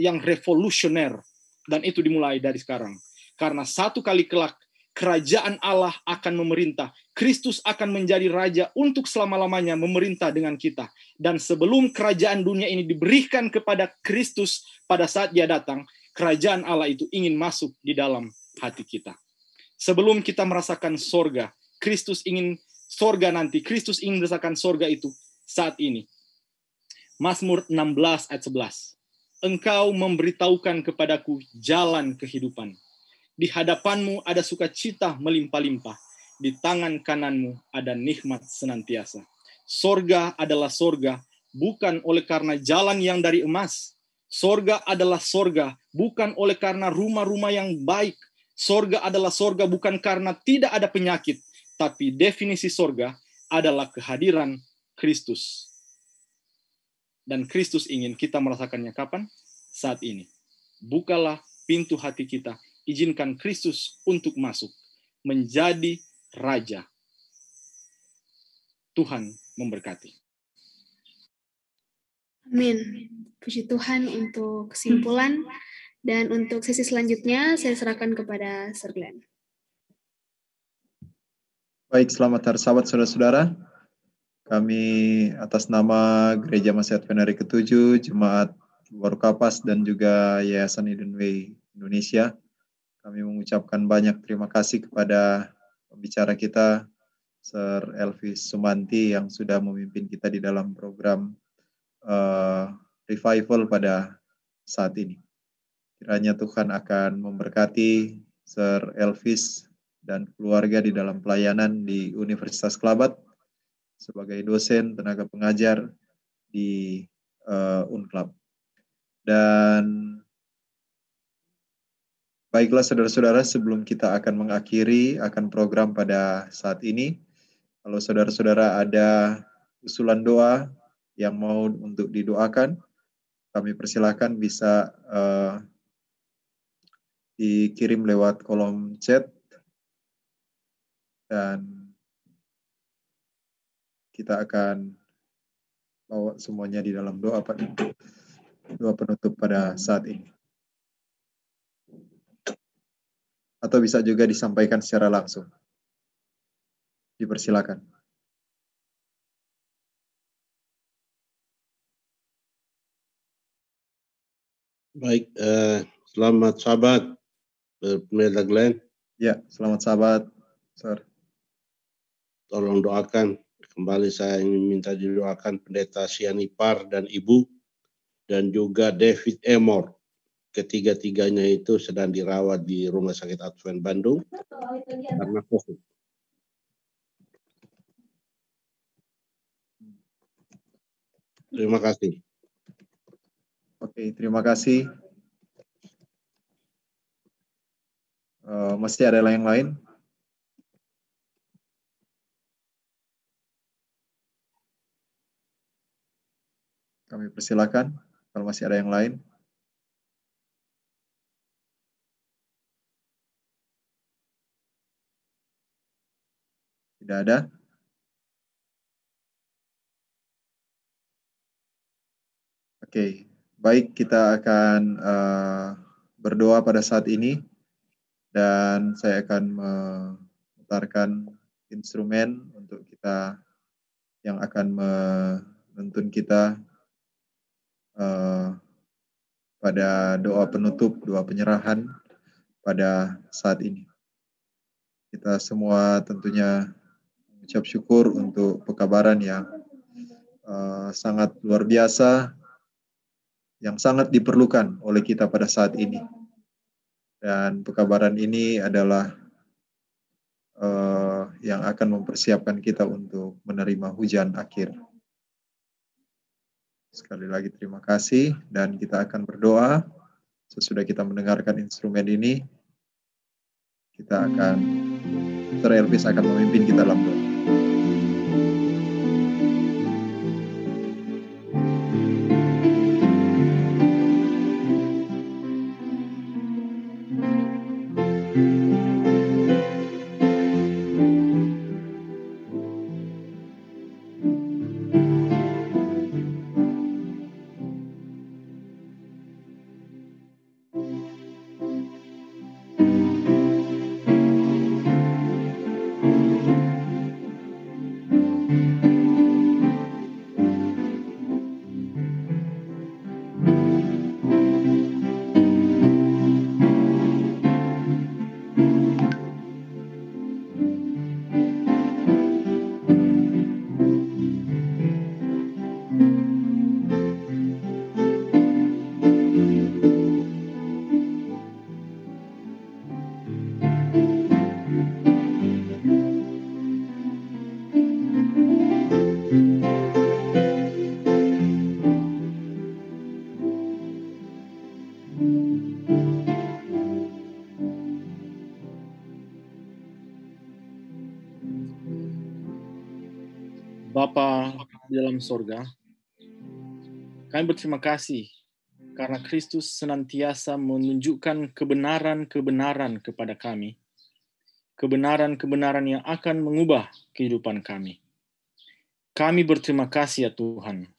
yang revolusioner dan itu dimulai dari sekarang. Karena satu kali kelak kerajaan Allah akan memerintah. Kristus akan menjadi raja untuk selama-lamanya memerintah dengan kita. Dan sebelum kerajaan dunia ini diberikan kepada Kristus pada saat dia datang, kerajaan Allah itu ingin masuk di dalam hati kita. Sebelum kita merasakan sorga, Kristus ingin sorga nanti. Kristus ingin merasakan sorga itu saat ini. Mazmur 16 ayat 11 engkau memberitahukan kepadaku jalan kehidupan. Di hadapanmu ada sukacita melimpah-limpah, di tangan kananmu ada nikmat senantiasa. Sorga adalah sorga, bukan oleh karena jalan yang dari emas. Sorga adalah sorga, bukan oleh karena rumah-rumah yang baik. Sorga adalah sorga bukan karena tidak ada penyakit, tapi definisi sorga adalah kehadiran Kristus dan Kristus ingin kita merasakannya kapan? Saat ini. Bukalah pintu hati kita, izinkan Kristus untuk masuk, menjadi Raja. Tuhan memberkati. Amin. Puji Tuhan untuk kesimpulan. Dan untuk sesi selanjutnya, saya serahkan kepada Sir Glenn. Baik, selamat hari sahabat saudara-saudara. Kami atas nama Gereja Masih Advent ke Ketujuh, Jemaat Luar Kapas, dan juga Yayasan Eden Way Indonesia, kami mengucapkan banyak terima kasih kepada pembicara kita, Sir Elvis Sumanti, yang sudah memimpin kita di dalam program uh, revival pada saat ini. Kiranya Tuhan akan memberkati Sir Elvis dan keluarga di dalam pelayanan di Universitas Kelabat sebagai dosen tenaga pengajar di uh, eh, UNCLAB. Dan baiklah saudara-saudara sebelum kita akan mengakhiri akan program pada saat ini, kalau saudara-saudara ada usulan doa yang mau untuk didoakan, kami persilahkan bisa uh, dikirim lewat kolom chat dan kita akan bawa semuanya di dalam doa doa penutup pada saat ini. Atau bisa juga disampaikan secara langsung. Dipersilakan. Baik, uh, selamat sahabat, eh, Pemirsa Glenn. Ya, selamat sahabat, Sir. Tolong doakan Kembali saya ingin minta didoakan Pendeta Sianipar dan Ibu dan juga David Emor. Ketiga-tiganya itu sedang dirawat di Rumah Sakit Advent Bandung karena COVID. Terima kasih. Oke, terima kasih. Uh, masih ada yang lain? Kami persilakan kalau masih ada yang lain. Tidak ada. Oke, okay. baik kita akan uh, berdoa pada saat ini dan saya akan memutarkan instrumen untuk kita yang akan menuntun kita pada doa penutup, doa penyerahan pada saat ini. Kita semua tentunya mengucap syukur untuk pekabaran yang uh, sangat luar biasa, yang sangat diperlukan oleh kita pada saat ini. Dan pekabaran ini adalah uh, yang akan mempersiapkan kita untuk menerima hujan akhir. Sekali lagi terima kasih dan kita akan berdoa. Sesudah kita mendengarkan instrumen ini, kita akan, Terelvis akan memimpin kita dalam doa. sorga. Kami berterima kasih karena Kristus senantiasa menunjukkan kebenaran-kebenaran kepada kami, kebenaran-kebenaran yang akan mengubah kehidupan kami. Kami berterima kasih ya Tuhan,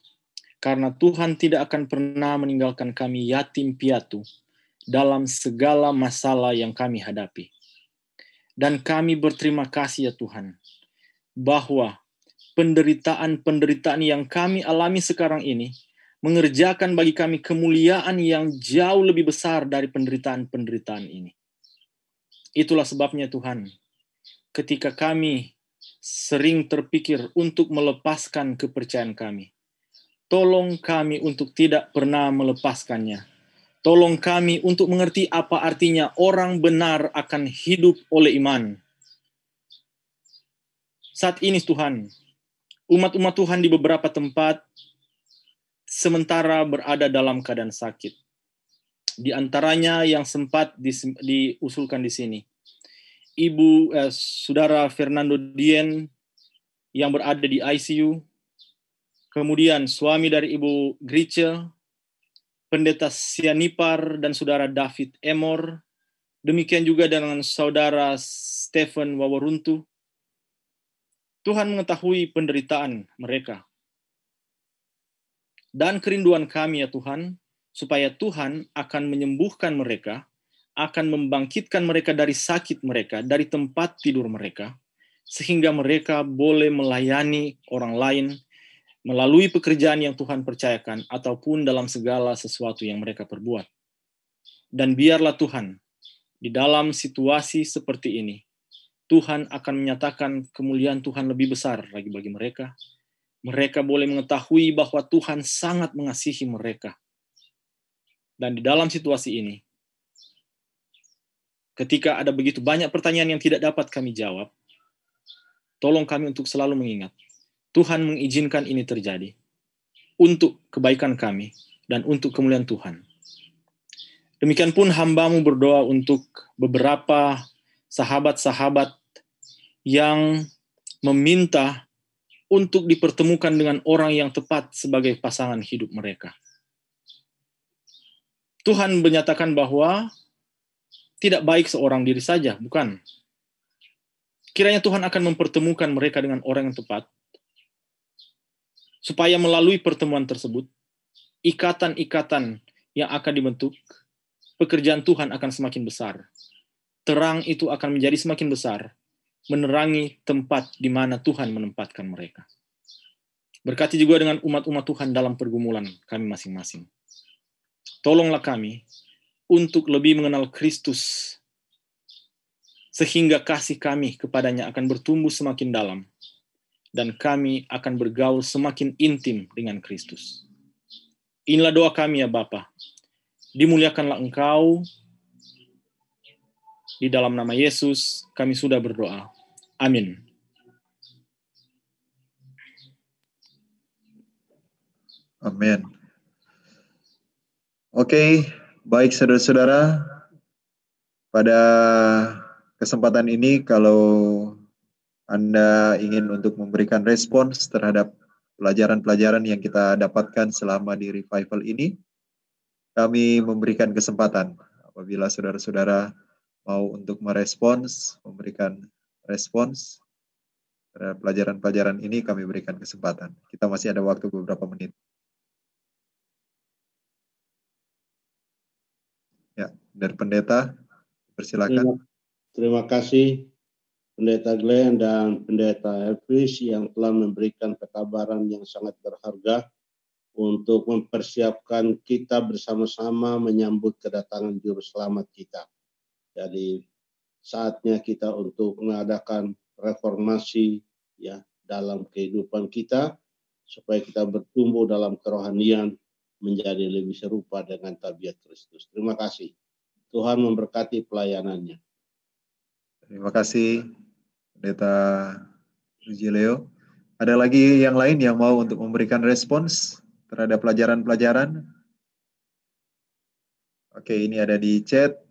karena Tuhan tidak akan pernah meninggalkan kami yatim piatu dalam segala masalah yang kami hadapi. Dan kami berterima kasih ya Tuhan, bahwa penderitaan-penderitaan yang kami alami sekarang ini mengerjakan bagi kami kemuliaan yang jauh lebih besar dari penderitaan-penderitaan ini. Itulah sebabnya Tuhan, ketika kami sering terpikir untuk melepaskan kepercayaan kami, tolong kami untuk tidak pernah melepaskannya. Tolong kami untuk mengerti apa artinya orang benar akan hidup oleh iman. Saat ini Tuhan, umat-umat Tuhan di beberapa tempat sementara berada dalam keadaan sakit. Di antaranya yang sempat diusulkan di sini. Ibu eh, Saudara Fernando Dien yang berada di ICU, kemudian suami dari Ibu Grice, Pendeta Sianipar dan Saudara David Emor, demikian juga dengan Saudara Stephen Waworuntu, Tuhan mengetahui penderitaan mereka. Dan kerinduan kami ya Tuhan, supaya Tuhan akan menyembuhkan mereka, akan membangkitkan mereka dari sakit mereka, dari tempat tidur mereka, sehingga mereka boleh melayani orang lain melalui pekerjaan yang Tuhan percayakan ataupun dalam segala sesuatu yang mereka perbuat. Dan biarlah Tuhan di dalam situasi seperti ini, Tuhan akan menyatakan kemuliaan Tuhan lebih besar lagi bagi mereka. Mereka boleh mengetahui bahwa Tuhan sangat mengasihi mereka. Dan di dalam situasi ini, ketika ada begitu banyak pertanyaan yang tidak dapat kami jawab, tolong kami untuk selalu mengingat, Tuhan mengizinkan ini terjadi untuk kebaikan kami dan untuk kemuliaan Tuhan. Demikian pun hambamu berdoa untuk beberapa sahabat-sahabat yang meminta untuk dipertemukan dengan orang yang tepat sebagai pasangan hidup mereka. Tuhan menyatakan bahwa tidak baik seorang diri saja, bukan? Kiranya Tuhan akan mempertemukan mereka dengan orang yang tepat, supaya melalui pertemuan tersebut, ikatan-ikatan yang akan dibentuk, pekerjaan Tuhan akan semakin besar terang itu akan menjadi semakin besar, menerangi tempat di mana Tuhan menempatkan mereka. Berkati juga dengan umat-umat Tuhan dalam pergumulan kami masing-masing. Tolonglah kami untuk lebih mengenal Kristus, sehingga kasih kami kepadanya akan bertumbuh semakin dalam, dan kami akan bergaul semakin intim dengan Kristus. Inilah doa kami ya Bapa. Dimuliakanlah Engkau di dalam nama Yesus, kami sudah berdoa. Amin. Amin. Oke, okay, baik saudara-saudara. Pada kesempatan ini, kalau Anda ingin untuk memberikan respons terhadap pelajaran-pelajaran yang kita dapatkan selama di revival ini, kami memberikan kesempatan apabila saudara-saudara mau untuk merespons, memberikan respons terhadap pelajaran-pelajaran ini kami berikan kesempatan. Kita masih ada waktu beberapa menit. Ya, dari pendeta, persilakan. Terima, kasih Pendeta Glenn dan Pendeta Elvis yang telah memberikan pekabaran yang sangat berharga untuk mempersiapkan kita bersama-sama menyambut kedatangan juru selamat kita. Jadi saatnya kita untuk mengadakan reformasi ya dalam kehidupan kita supaya kita bertumbuh dalam kerohanian menjadi lebih serupa dengan tabiat Kristus. Terima kasih. Tuhan memberkati pelayanannya. Terima kasih, Pendeta Rujileo. Ada lagi yang lain yang mau untuk memberikan respons terhadap pelajaran-pelajaran? Oke, ini ada di chat.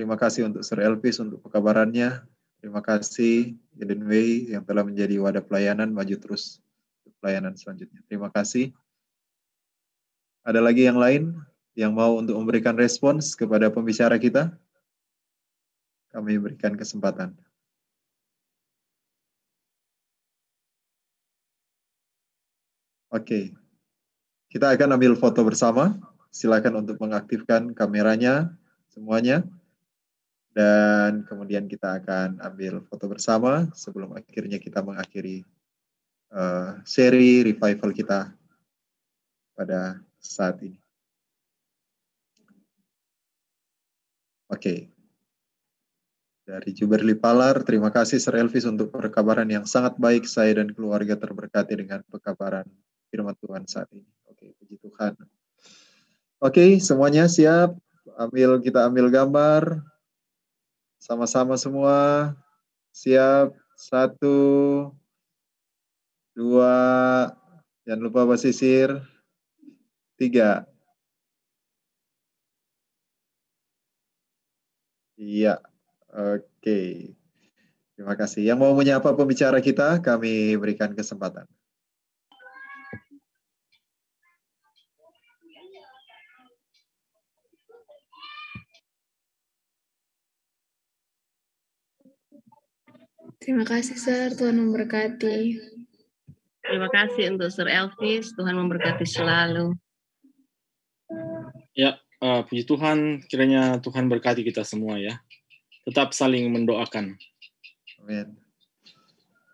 Terima kasih untuk Sir Elvis untuk pekabarannya. Terima kasih Eden Way yang telah menjadi wadah pelayanan maju terus untuk pelayanan selanjutnya. Terima kasih. Ada lagi yang lain yang mau untuk memberikan respons kepada pembicara kita? Kami berikan kesempatan. Oke, kita akan ambil foto bersama. Silakan untuk mengaktifkan kameranya semuanya dan kemudian kita akan ambil foto bersama sebelum akhirnya kita mengakhiri uh, seri revival kita pada saat ini. Oke. Okay. Dari Juberli Palar, terima kasih Sir Elvis untuk perkabaran yang sangat baik. Saya dan keluarga terberkati dengan perkabaran firman Tuhan saat ini. Oke, okay, puji Tuhan. Oke, okay, semuanya siap. Ambil kita ambil gambar. Sama-sama semua. Siap. Satu. Dua. Jangan lupa basisir. Tiga. Iya. Oke. Okay. Terima kasih. Yang mau menyapa pembicara kita, kami berikan kesempatan. Terima kasih, Sir. Tuhan memberkati. Terima kasih untuk Sir Elvis. Tuhan memberkati selalu. Ya, uh, puji Tuhan. Kiranya Tuhan berkati kita semua ya. Tetap saling mendoakan. Amin.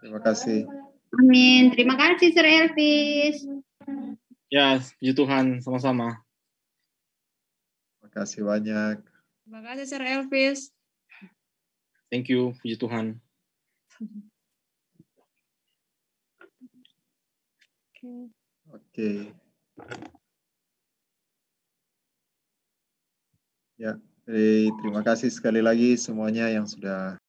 Terima kasih. Amin. Terima kasih, Sir Elvis. Ya, puji Tuhan. Sama-sama. Terima kasih banyak. Terima kasih, Sir Elvis. Thank you. Puji Tuhan. Oke. Okay. Ya, jadi terima kasih sekali lagi semuanya yang sudah